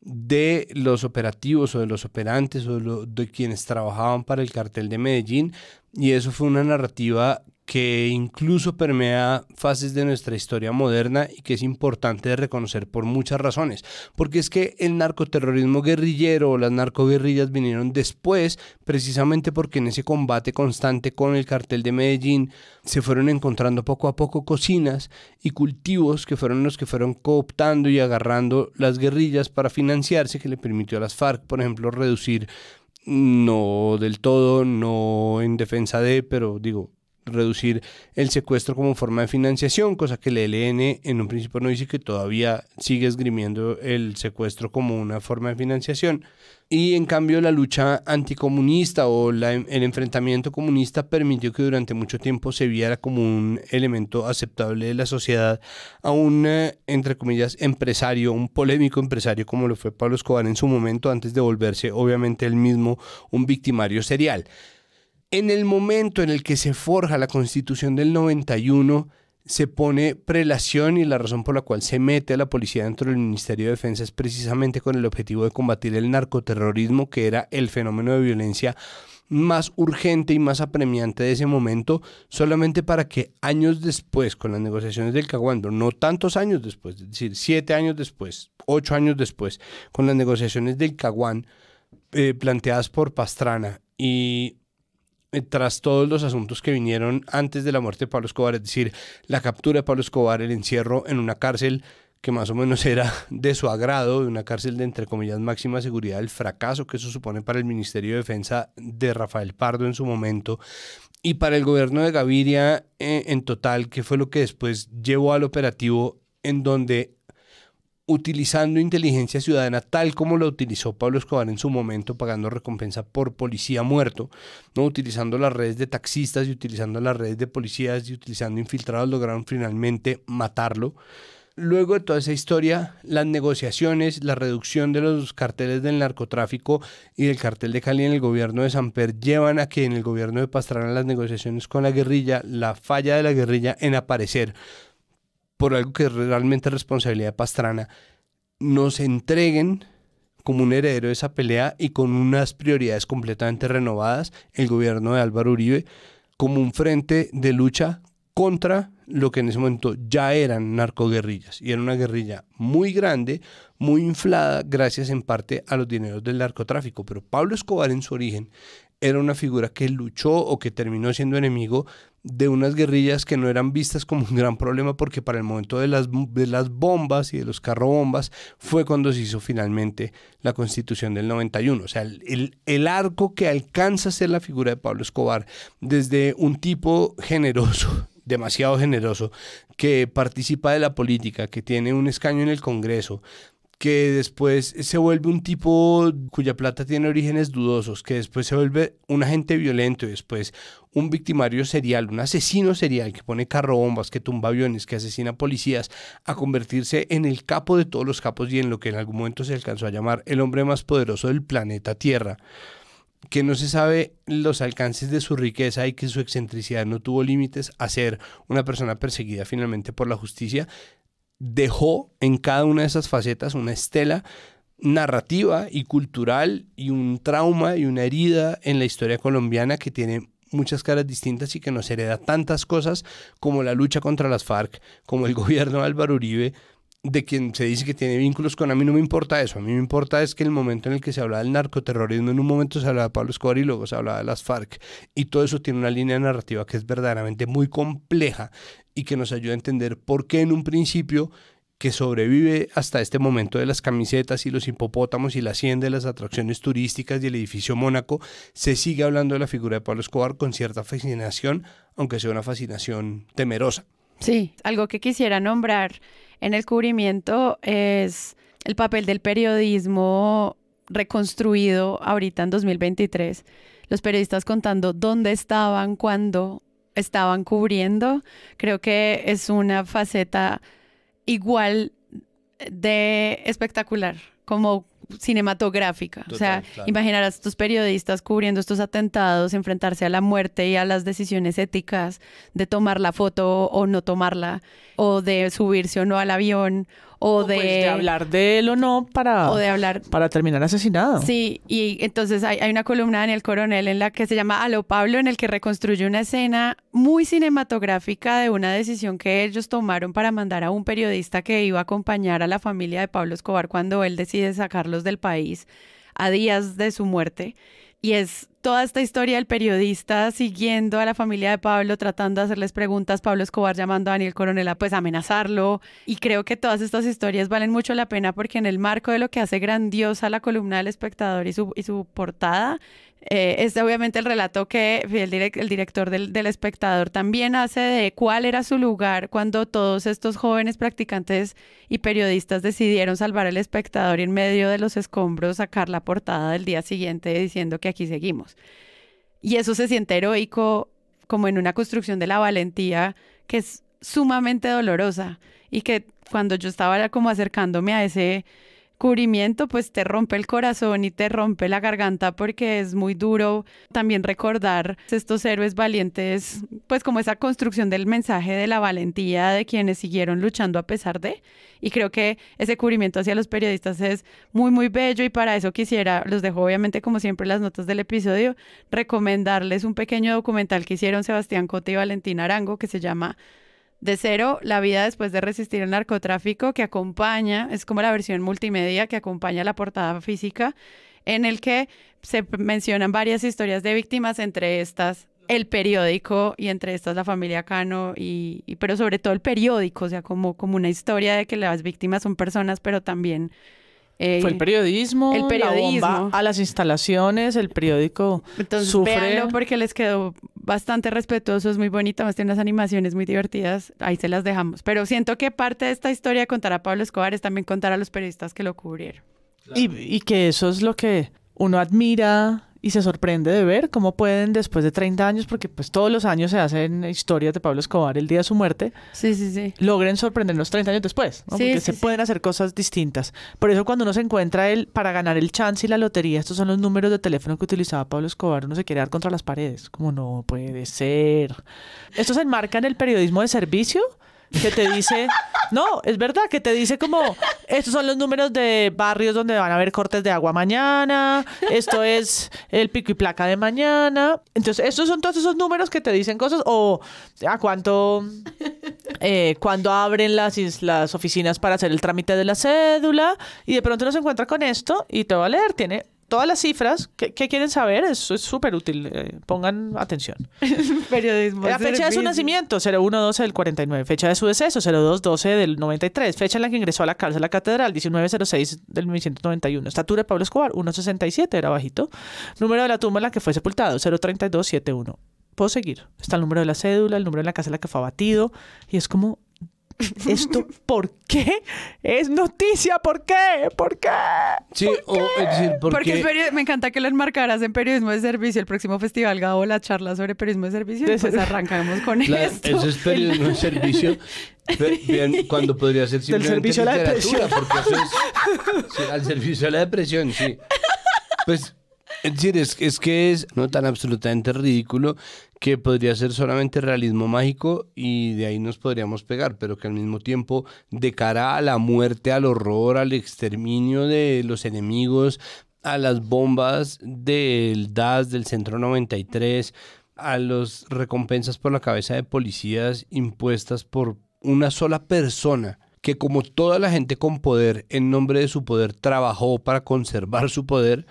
de los operativos o de los operantes o de, de, quienes trabajaban para el cartel de Medellín, y eso fue una narrativa que incluso permea fases de nuestra historia moderna y que es importante reconocer por muchas razones. Porque es que el narcoterrorismo guerrillero o las narcoguerrillas vinieron después, precisamente porque en ese combate constante con el cartel de Medellín se fueron encontrando poco a poco cocinas y cultivos que fueron los que fueron cooptando y agarrando las guerrillas para financiarse, que le permitió a las FARC, por ejemplo, reducir no del todo, no en defensa de, pero digo, reducir el secuestro como forma de financiación, cosa que el ELN en un principio no dice que todavía sigue esgrimiendo el secuestro como una forma de financiación. Y en cambio la lucha anticomunista o el enfrentamiento comunista permitió que durante mucho tiempo se viera como un elemento aceptable de la sociedad a un, eh, entre comillas, empresario, un polémico empresario como lo fue Pablo Escobar en su momento antes de volverse obviamente él mismo un victimario serial. En el momento en el que se forja la constitución del 91, se pone prelación y la razón por la cual se mete a la policía dentro del Ministerio de Defensa es precisamente con el objetivo de combatir el narcoterrorismo, que era el fenómeno de violencia más urgente y más apremiante de ese momento, solamente para que años después, con las negociaciones del Caguán, no tantos años después, es decir, siete años después, ocho años después, con las negociaciones del Caguán eh, planteadas por Pastrana y eh, tras todos los asuntos que vinieron antes de la muerte de Pablo Escobar, es decir, la captura de Pablo Escobar, el encierro en una cárcel que más o menos [laughs] era de su agrado, de una cárcel de entre comillas máxima seguridad, el fracaso que eso supone para el Ministerio de Defensa de Rafael Pardo en su momento y para el gobierno de Gaviria eh, en total, que fue lo que después llevó al operativo en donde utilizando inteligencia ciudadana tal como lo utilizó Pablo Escobar en su momento, pagando recompensa por policía muerto, ¿no? utilizando las redes de taxistas y utilizando las redes de policías y utilizando infiltrados, lograron finalmente matarlo. Luego de toda esa historia, las negociaciones, la reducción de los carteles del narcotráfico y del cartel de Cali en el gobierno de Samper llevan a que en el gobierno de Pastrana las negociaciones con la guerrilla, la falla de la guerrilla en aparecer por algo que es realmente responsabilidad Pastrana, nos entreguen como un heredero de esa pelea y con unas prioridades completamente renovadas, el gobierno de Álvaro Uribe, como un frente de lucha contra lo que en ese momento ya eran narcoguerrillas. Y era una guerrilla muy grande, muy inflada, gracias en parte a los dineros del narcotráfico. Pero Pablo Escobar en su origen era una figura que luchó o que terminó siendo enemigo de unas guerrillas que no eran vistas como un gran problema porque para el momento de las, las bombas y de los carrobombas fue cuando se hizo finalmente la constitución del 91. O sea, el, el arco que alcanza a ser la figura de Pablo Escobar desde un tipo generoso [laughs] demasiado generoso, que participa de la política, que tiene un escaño en el Congreso, que después se vuelve un tipo cuya plata tiene orígenes dudosos, que después se vuelve un agente violento, después un victimario serial, un asesino serial que pone carro bombas, que tumba aviones, que asesina policías, a convertirse en el capo de todos los capos y en lo que en algún momento se alcanzó a llamar el hombre más poderoso del planeta Tierra que no se sabe los alcances de su riqueza y que su excentricidad no tuvo límites a ser una persona perseguida finalmente por la justicia, dejó en cada una de esas facetas una estela narrativa y cultural y un trauma y una herida en la historia colombiana que tiene muchas caras distintas y que nos hereda tantas cosas como la lucha contra las FARC, como el [laughs] gobierno de Álvaro Uribe, de quien se dice que tiene vínculos con a mí no me importa eso, a mí me importa es que el momento en el que se hablaba del narcoterrorismo, en un momento se hablaba de Pablo Escobar y luego se hablaba de las FARC y todo eso tiene una línea narrativa que es verdaderamente muy compleja y que nos ayuda a entender por qué en un principio que sobrevive hasta este momento de las camisetas y los hipopótamos y la hacienda y las atracciones turísticas y el edificio Mónaco, se sigue hablando de la figura de Pablo Escobar con cierta fascinación, aunque sea una fascinación temerosa. Sí, algo que quisiera nombrar en el cubrimiento es el papel del periodismo reconstruido ahorita en 2023. Los periodistas contando dónde estaban, cuándo estaban cubriendo. Creo que es una faceta igual de espectacular como cinematográfica. o sea, imaginar a estos periodistas cubriendo estos atentados, enfrentarse a la muerte y a las decisiones éticas de tomar la foto o no tomarla, o de subirse o no al avión, o pues, de, hablar de él o no para, para terminar asesinado. Sí, y entonces hay, una columna en el Coronel en la que se llama lo Pablo, en el que reconstruye una escena muy cinematográfica de una decisión que ellos tomaron para mandar a un periodista que iba a acompañar a la familia de Pablo Escobar cuando él decide sacarlos del país a días de su muerte. Y es toda esta historia del periodista siguiendo a la familia de Pablo, tratando de hacerles preguntas, Pablo Escobar llamando a Daniel Coronel a pues amenazarlo. Y creo que todas estas historias valen mucho la pena porque en el marco de lo que hace grandiosa la columna del espectador y su, y su portada, eh, es este, obviamente el relato que el, director del, espectador también hace de cuál era su lugar cuando todos estos jóvenes practicantes y periodistas decidieron salvar al espectador en medio de los escombros sacar la portada del día siguiente diciendo que aquí seguimos. Y eso se siente heroico como en una construcción de la valentía que es sumamente dolorosa y que cuando yo estaba como acercándome a ese cubrimiento pues te rompe el corazón y te rompe la garganta porque es muy duro también recordar estos héroes valientes, pues como esa construcción del mensaje de la valentía de quienes siguieron luchando a pesar de. Y creo que ese cubrimiento hacia los periodistas es muy, muy bello y para eso quisiera, los dejo obviamente como siempre las notas del episodio, recomendarles un pequeño documental que hicieron Sebastián Cote y Valentín Arango que se llama de cero, la vida después de resistir el narcotráfico que acompaña, es como la versión multimedia que acompaña la portada física, en el que se mencionan varias historias de víctimas, entre estas el periódico y entre estas la familia Cano, y, pero sobre todo el periódico, o sea, como, como una historia de que las víctimas son personas, pero también fue el periodismo, el periodismo. a las instalaciones, el periódico Entonces, sufre... porque les quedó bastante respetuoso, es muy bonito, más tiene unas animaciones muy divertidas, ahí se las dejamos. Pero siento que parte de esta historia contará a Pablo Escobar es también contar a los periodistas que lo cubrieron. Y, y que eso es lo que uno admira y se sorprende de ver cómo pueden después de 30 años, porque pues todos los años se hacen historias de Pablo Escobar el día de su muerte, logren sorprendernos 30 años después, porque se pueden hacer cosas distintas. Por eso cuando uno se encuentra él para ganar el chance y la lotería, estos son los números de teléfono que utilizaba Pablo Escobar, uno se quiere dar contra las paredes, como no puede ser. Esto se enmarca en el periodismo de servicio, que te dice, no, es verdad, que te dice como, estos son los números de barrios donde van a haber cortes de agua mañana, esto es el pico y placa de mañana. Entonces, estos son todos esos números que te dicen cosas o a cuánto, eh, cuando abren las, las oficinas para hacer el trámite de la cédula y de pronto nos encuentra con esto y te va a leer, tiene todas las cifras que, quieren saber es súper útil. Eh, pongan atención. [laughs] Periodismo. La fecha de su nacimiento, 0112 del 49. Fecha de su deceso, 0212 del 93. Fecha en la que ingresó a la cárcel la catedral, 1906 del 1991. Estatura de Pablo Escobar, 167, era bajito. Número de la tumba en la que fue sepultado, 03271. Puedo seguir. Está el número de la cédula, el número de la casa en la que fue abatido. Y es como ¿Esto por qué? Es noticia, ¿por qué? ¿Por qué? Sí, O, es decir, porque, me encanta que lo enmarcaras en periodismo de servicio. El próximo festival Gabo, la charla sobre periodismo de servicio, entonces pues arrancamos con esto. Eso es periodismo de [laughs] servicio. Bien, cuando podría ser simplemente servicio a la depresión. Porque eso es, al servicio a la depresión, sí. Pues es decir, es, que es no tan absolutamente ridículo que podría ser solamente realismo mágico y de ahí nos podríamos pegar, pero que al mismo tiempo de cara a la muerte, al horror, al exterminio de los enemigos, a las bombas del DAS del Centro 93, a las recompensas por la cabeza de policías impuestas por una sola persona que como toda la gente con poder, en nombre de su poder, trabajó para conservar su poder,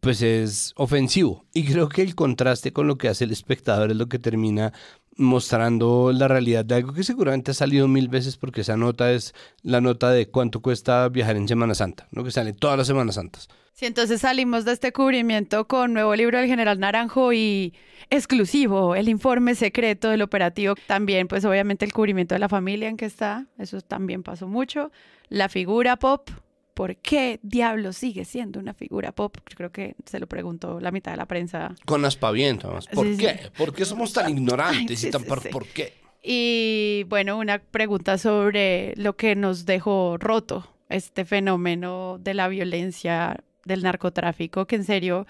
pues es ofensivo. Y creo que el contraste con lo que hace el espectador es lo que termina mostrando la realidad de algo que seguramente ha salido mil veces porque esa nota es la nota de cuánto cuesta viajar en Semana Santa, lo que sale todas las Semanas Santas. Sí, entonces salimos de este cubrimiento con nuevo libro del general Naranjo y exclusivo, el informe secreto del operativo. También, pues obviamente el cubrimiento de la familia en que está, eso también pasó mucho. La figura pop, ¿por qué diablo sigue siendo una figura pop? Yo creo que se lo preguntó la mitad de la prensa. Con las pavientas, ¿Por qué? ¿Por qué somos tan ignorantes y tan por, por qué? Y bueno, una pregunta sobre lo que nos dejó roto este fenómeno de la violencia, del narcotráfico, que en serio,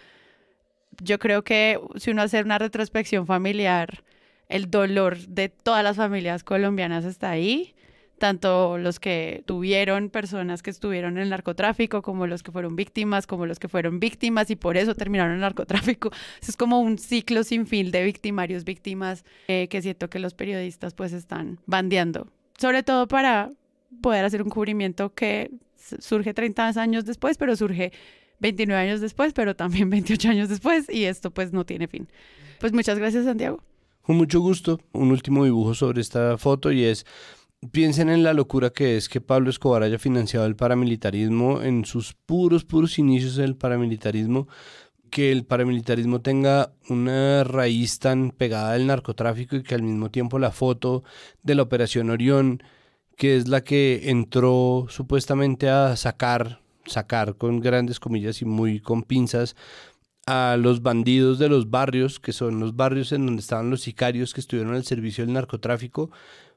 yo creo que si uno hace una retrospección familiar, el dolor de todas las familias colombianas está ahí tanto los que tuvieron personas que estuvieron en el narcotráfico, como los que fueron víctimas, como los que fueron víctimas y por eso terminaron en el narcotráfico. [laughs] es como un ciclo sin fin de victimarios, víctimas, eh, que siento que los periodistas pues están bandeando. Sobre todo para poder hacer un cubrimiento que surge 30 años después, pero surge 29 años después, pero también 28 [laughs] años después y esto pues no tiene fin. Pues muchas gracias Santiago. Con mucho gusto, un último dibujo sobre esta foto y es piensen en la locura que es que Pablo Escobar haya financiado el paramilitarismo en sus puros, puros inicios del paramilitarismo, que el paramilitarismo tenga una raíz tan pegada al narcotráfico y que al mismo tiempo la foto de la Operación Orión, que es la que entró supuestamente a sacar sacar con grandes comillas y muy con pinzas a los bandidos de los barrios, que son los barrios en donde estaban los sicarios que estuvieron al servicio del narcotráfico,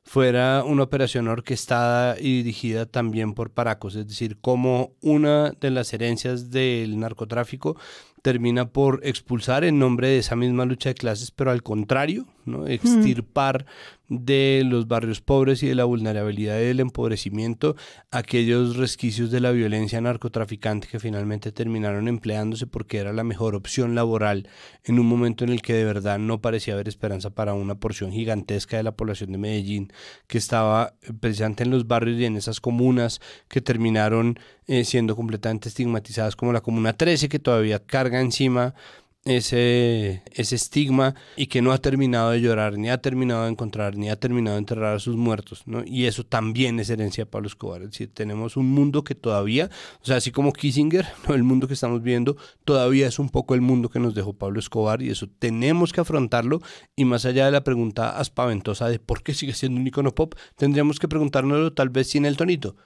fuera una operación orquestada y dirigida también por Paracos, es decir, como una de las herencias del narcotráfico termina por expulsar en nombre de esa misma lucha de clases, pero al contrario, extirpar de los barrios pobres y de la vulnerabilidad y del empobrecimiento aquellos resquicios de la violencia narcotraficante que finalmente terminaron empleándose porque era la mejor opción laboral en un momento en el que de verdad no parecía haber esperanza para una porción gigantesca de la población de Medellín que estaba eh, presente en los barrios y en esas comunas que terminaron eh, siendo completamente estigmatizadas como la comuna 13 que todavía carga encima ese, ese estigma y que no ha terminado de llorar, ni ha terminado de encontrar, ni ha terminado de enterrar a sus muertos, ¿no? Y eso también es herencia de Pablo Escobar. Es decir, tenemos un mundo que todavía, o sea, así como Kissinger, [laughs] el mundo que estamos viendo todavía es un poco el mundo que nos dejó Pablo Escobar y eso tenemos que afrontarlo. Y más allá de la pregunta aspaventosa de por qué sigue siendo un icono pop, tendríamos que preguntárnoslo tal vez sin el tonito.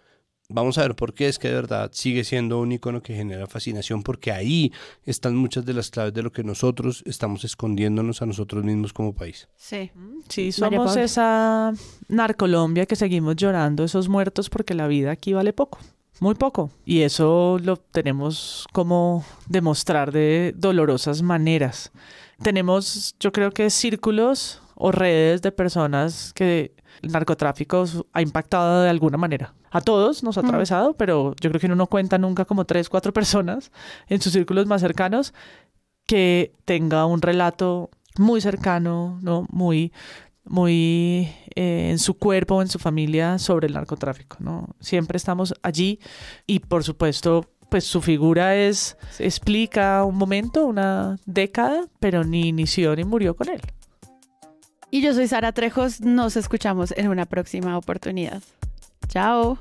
Vamos a ver por qué es que de verdad sigue siendo un icono que genera fascinación, porque ahí están muchas de las claves de lo que nosotros estamos escondiéndonos a nosotros mismos como país. Sí, mm, sí, somos esa narcolombia que seguimos llorando esos muertos porque la vida aquí vale poco muy poco. Y eso lo tenemos como demostrar de dolorosas maneras. Tenemos, yo creo que círculos o redes de personas que el narcotráfico ha impactado de alguna manera. A todos nos ha mm. atravesado, pero yo creo que uno no cuenta nunca como tres, cuatro [laughs] personas en sus círculos más cercanos que tenga un relato muy cercano, ¿no? Muy, muy eh, en su cuerpo, en su familia sobre el narcotráfico, ¿no? Siempre estamos allí y por supuesto pues su figura es explica un momento, una década, pero ni inició ni murió con él. Y yo soy Sara Trejos. Nos escuchamos en una próxima oportunidad. Chao.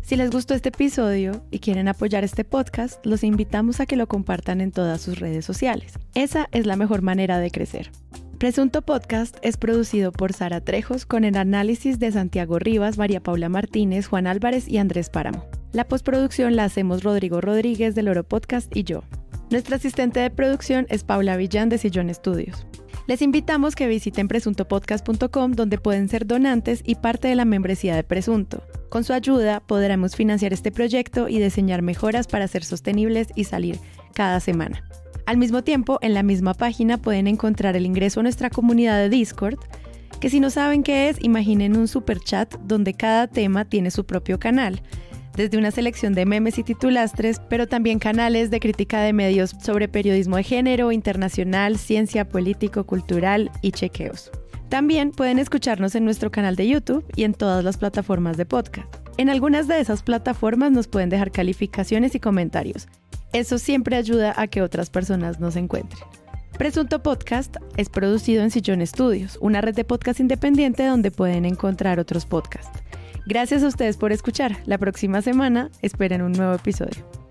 Si les gustó este episodio y quieren apoyar este podcast, los invitamos a que lo compartan en todas sus redes sociales. Esa es la mejor manera de crecer. Presunto Podcast es producido por Sara Trejos con el análisis de Santiago Rivas, María Paula Martínez, Juan Álvarez y Andrés Páramo. La postproducción la hacemos Rodrigo Rodríguez del Oro Podcast y yo. Nuestra asistente de producción es Paula Villán de Sillón Estudios. Les invitamos que visiten presuntopodcast.com donde pueden ser donantes y parte de la membresía de Presunto. Con su ayuda podremos financiar este proyecto y diseñar mejoras para ser sostenibles y salir cada semana. Al mismo tiempo, en la misma página pueden encontrar el ingreso a nuestra comunidad de Discord, que si no saben qué es, imaginen un super chat donde cada tema tiene su propio canal desde una selección de memes y titulastres, pero también canales de crítica de medios sobre periodismo de género, internacional, ciencia, político, cultural y chequeos. También pueden escucharnos en nuestro canal de YouTube y en todas las plataformas de podcast. En algunas de esas plataformas nos pueden dejar calificaciones y comentarios. Eso siempre ayuda a que otras personas nos encuentren. Presunto Podcast es producido en Sillón Studios, una red de podcast independiente donde pueden encontrar otros podcasts. Gracias a ustedes por escuchar. La próxima semana esperen un nuevo episodio.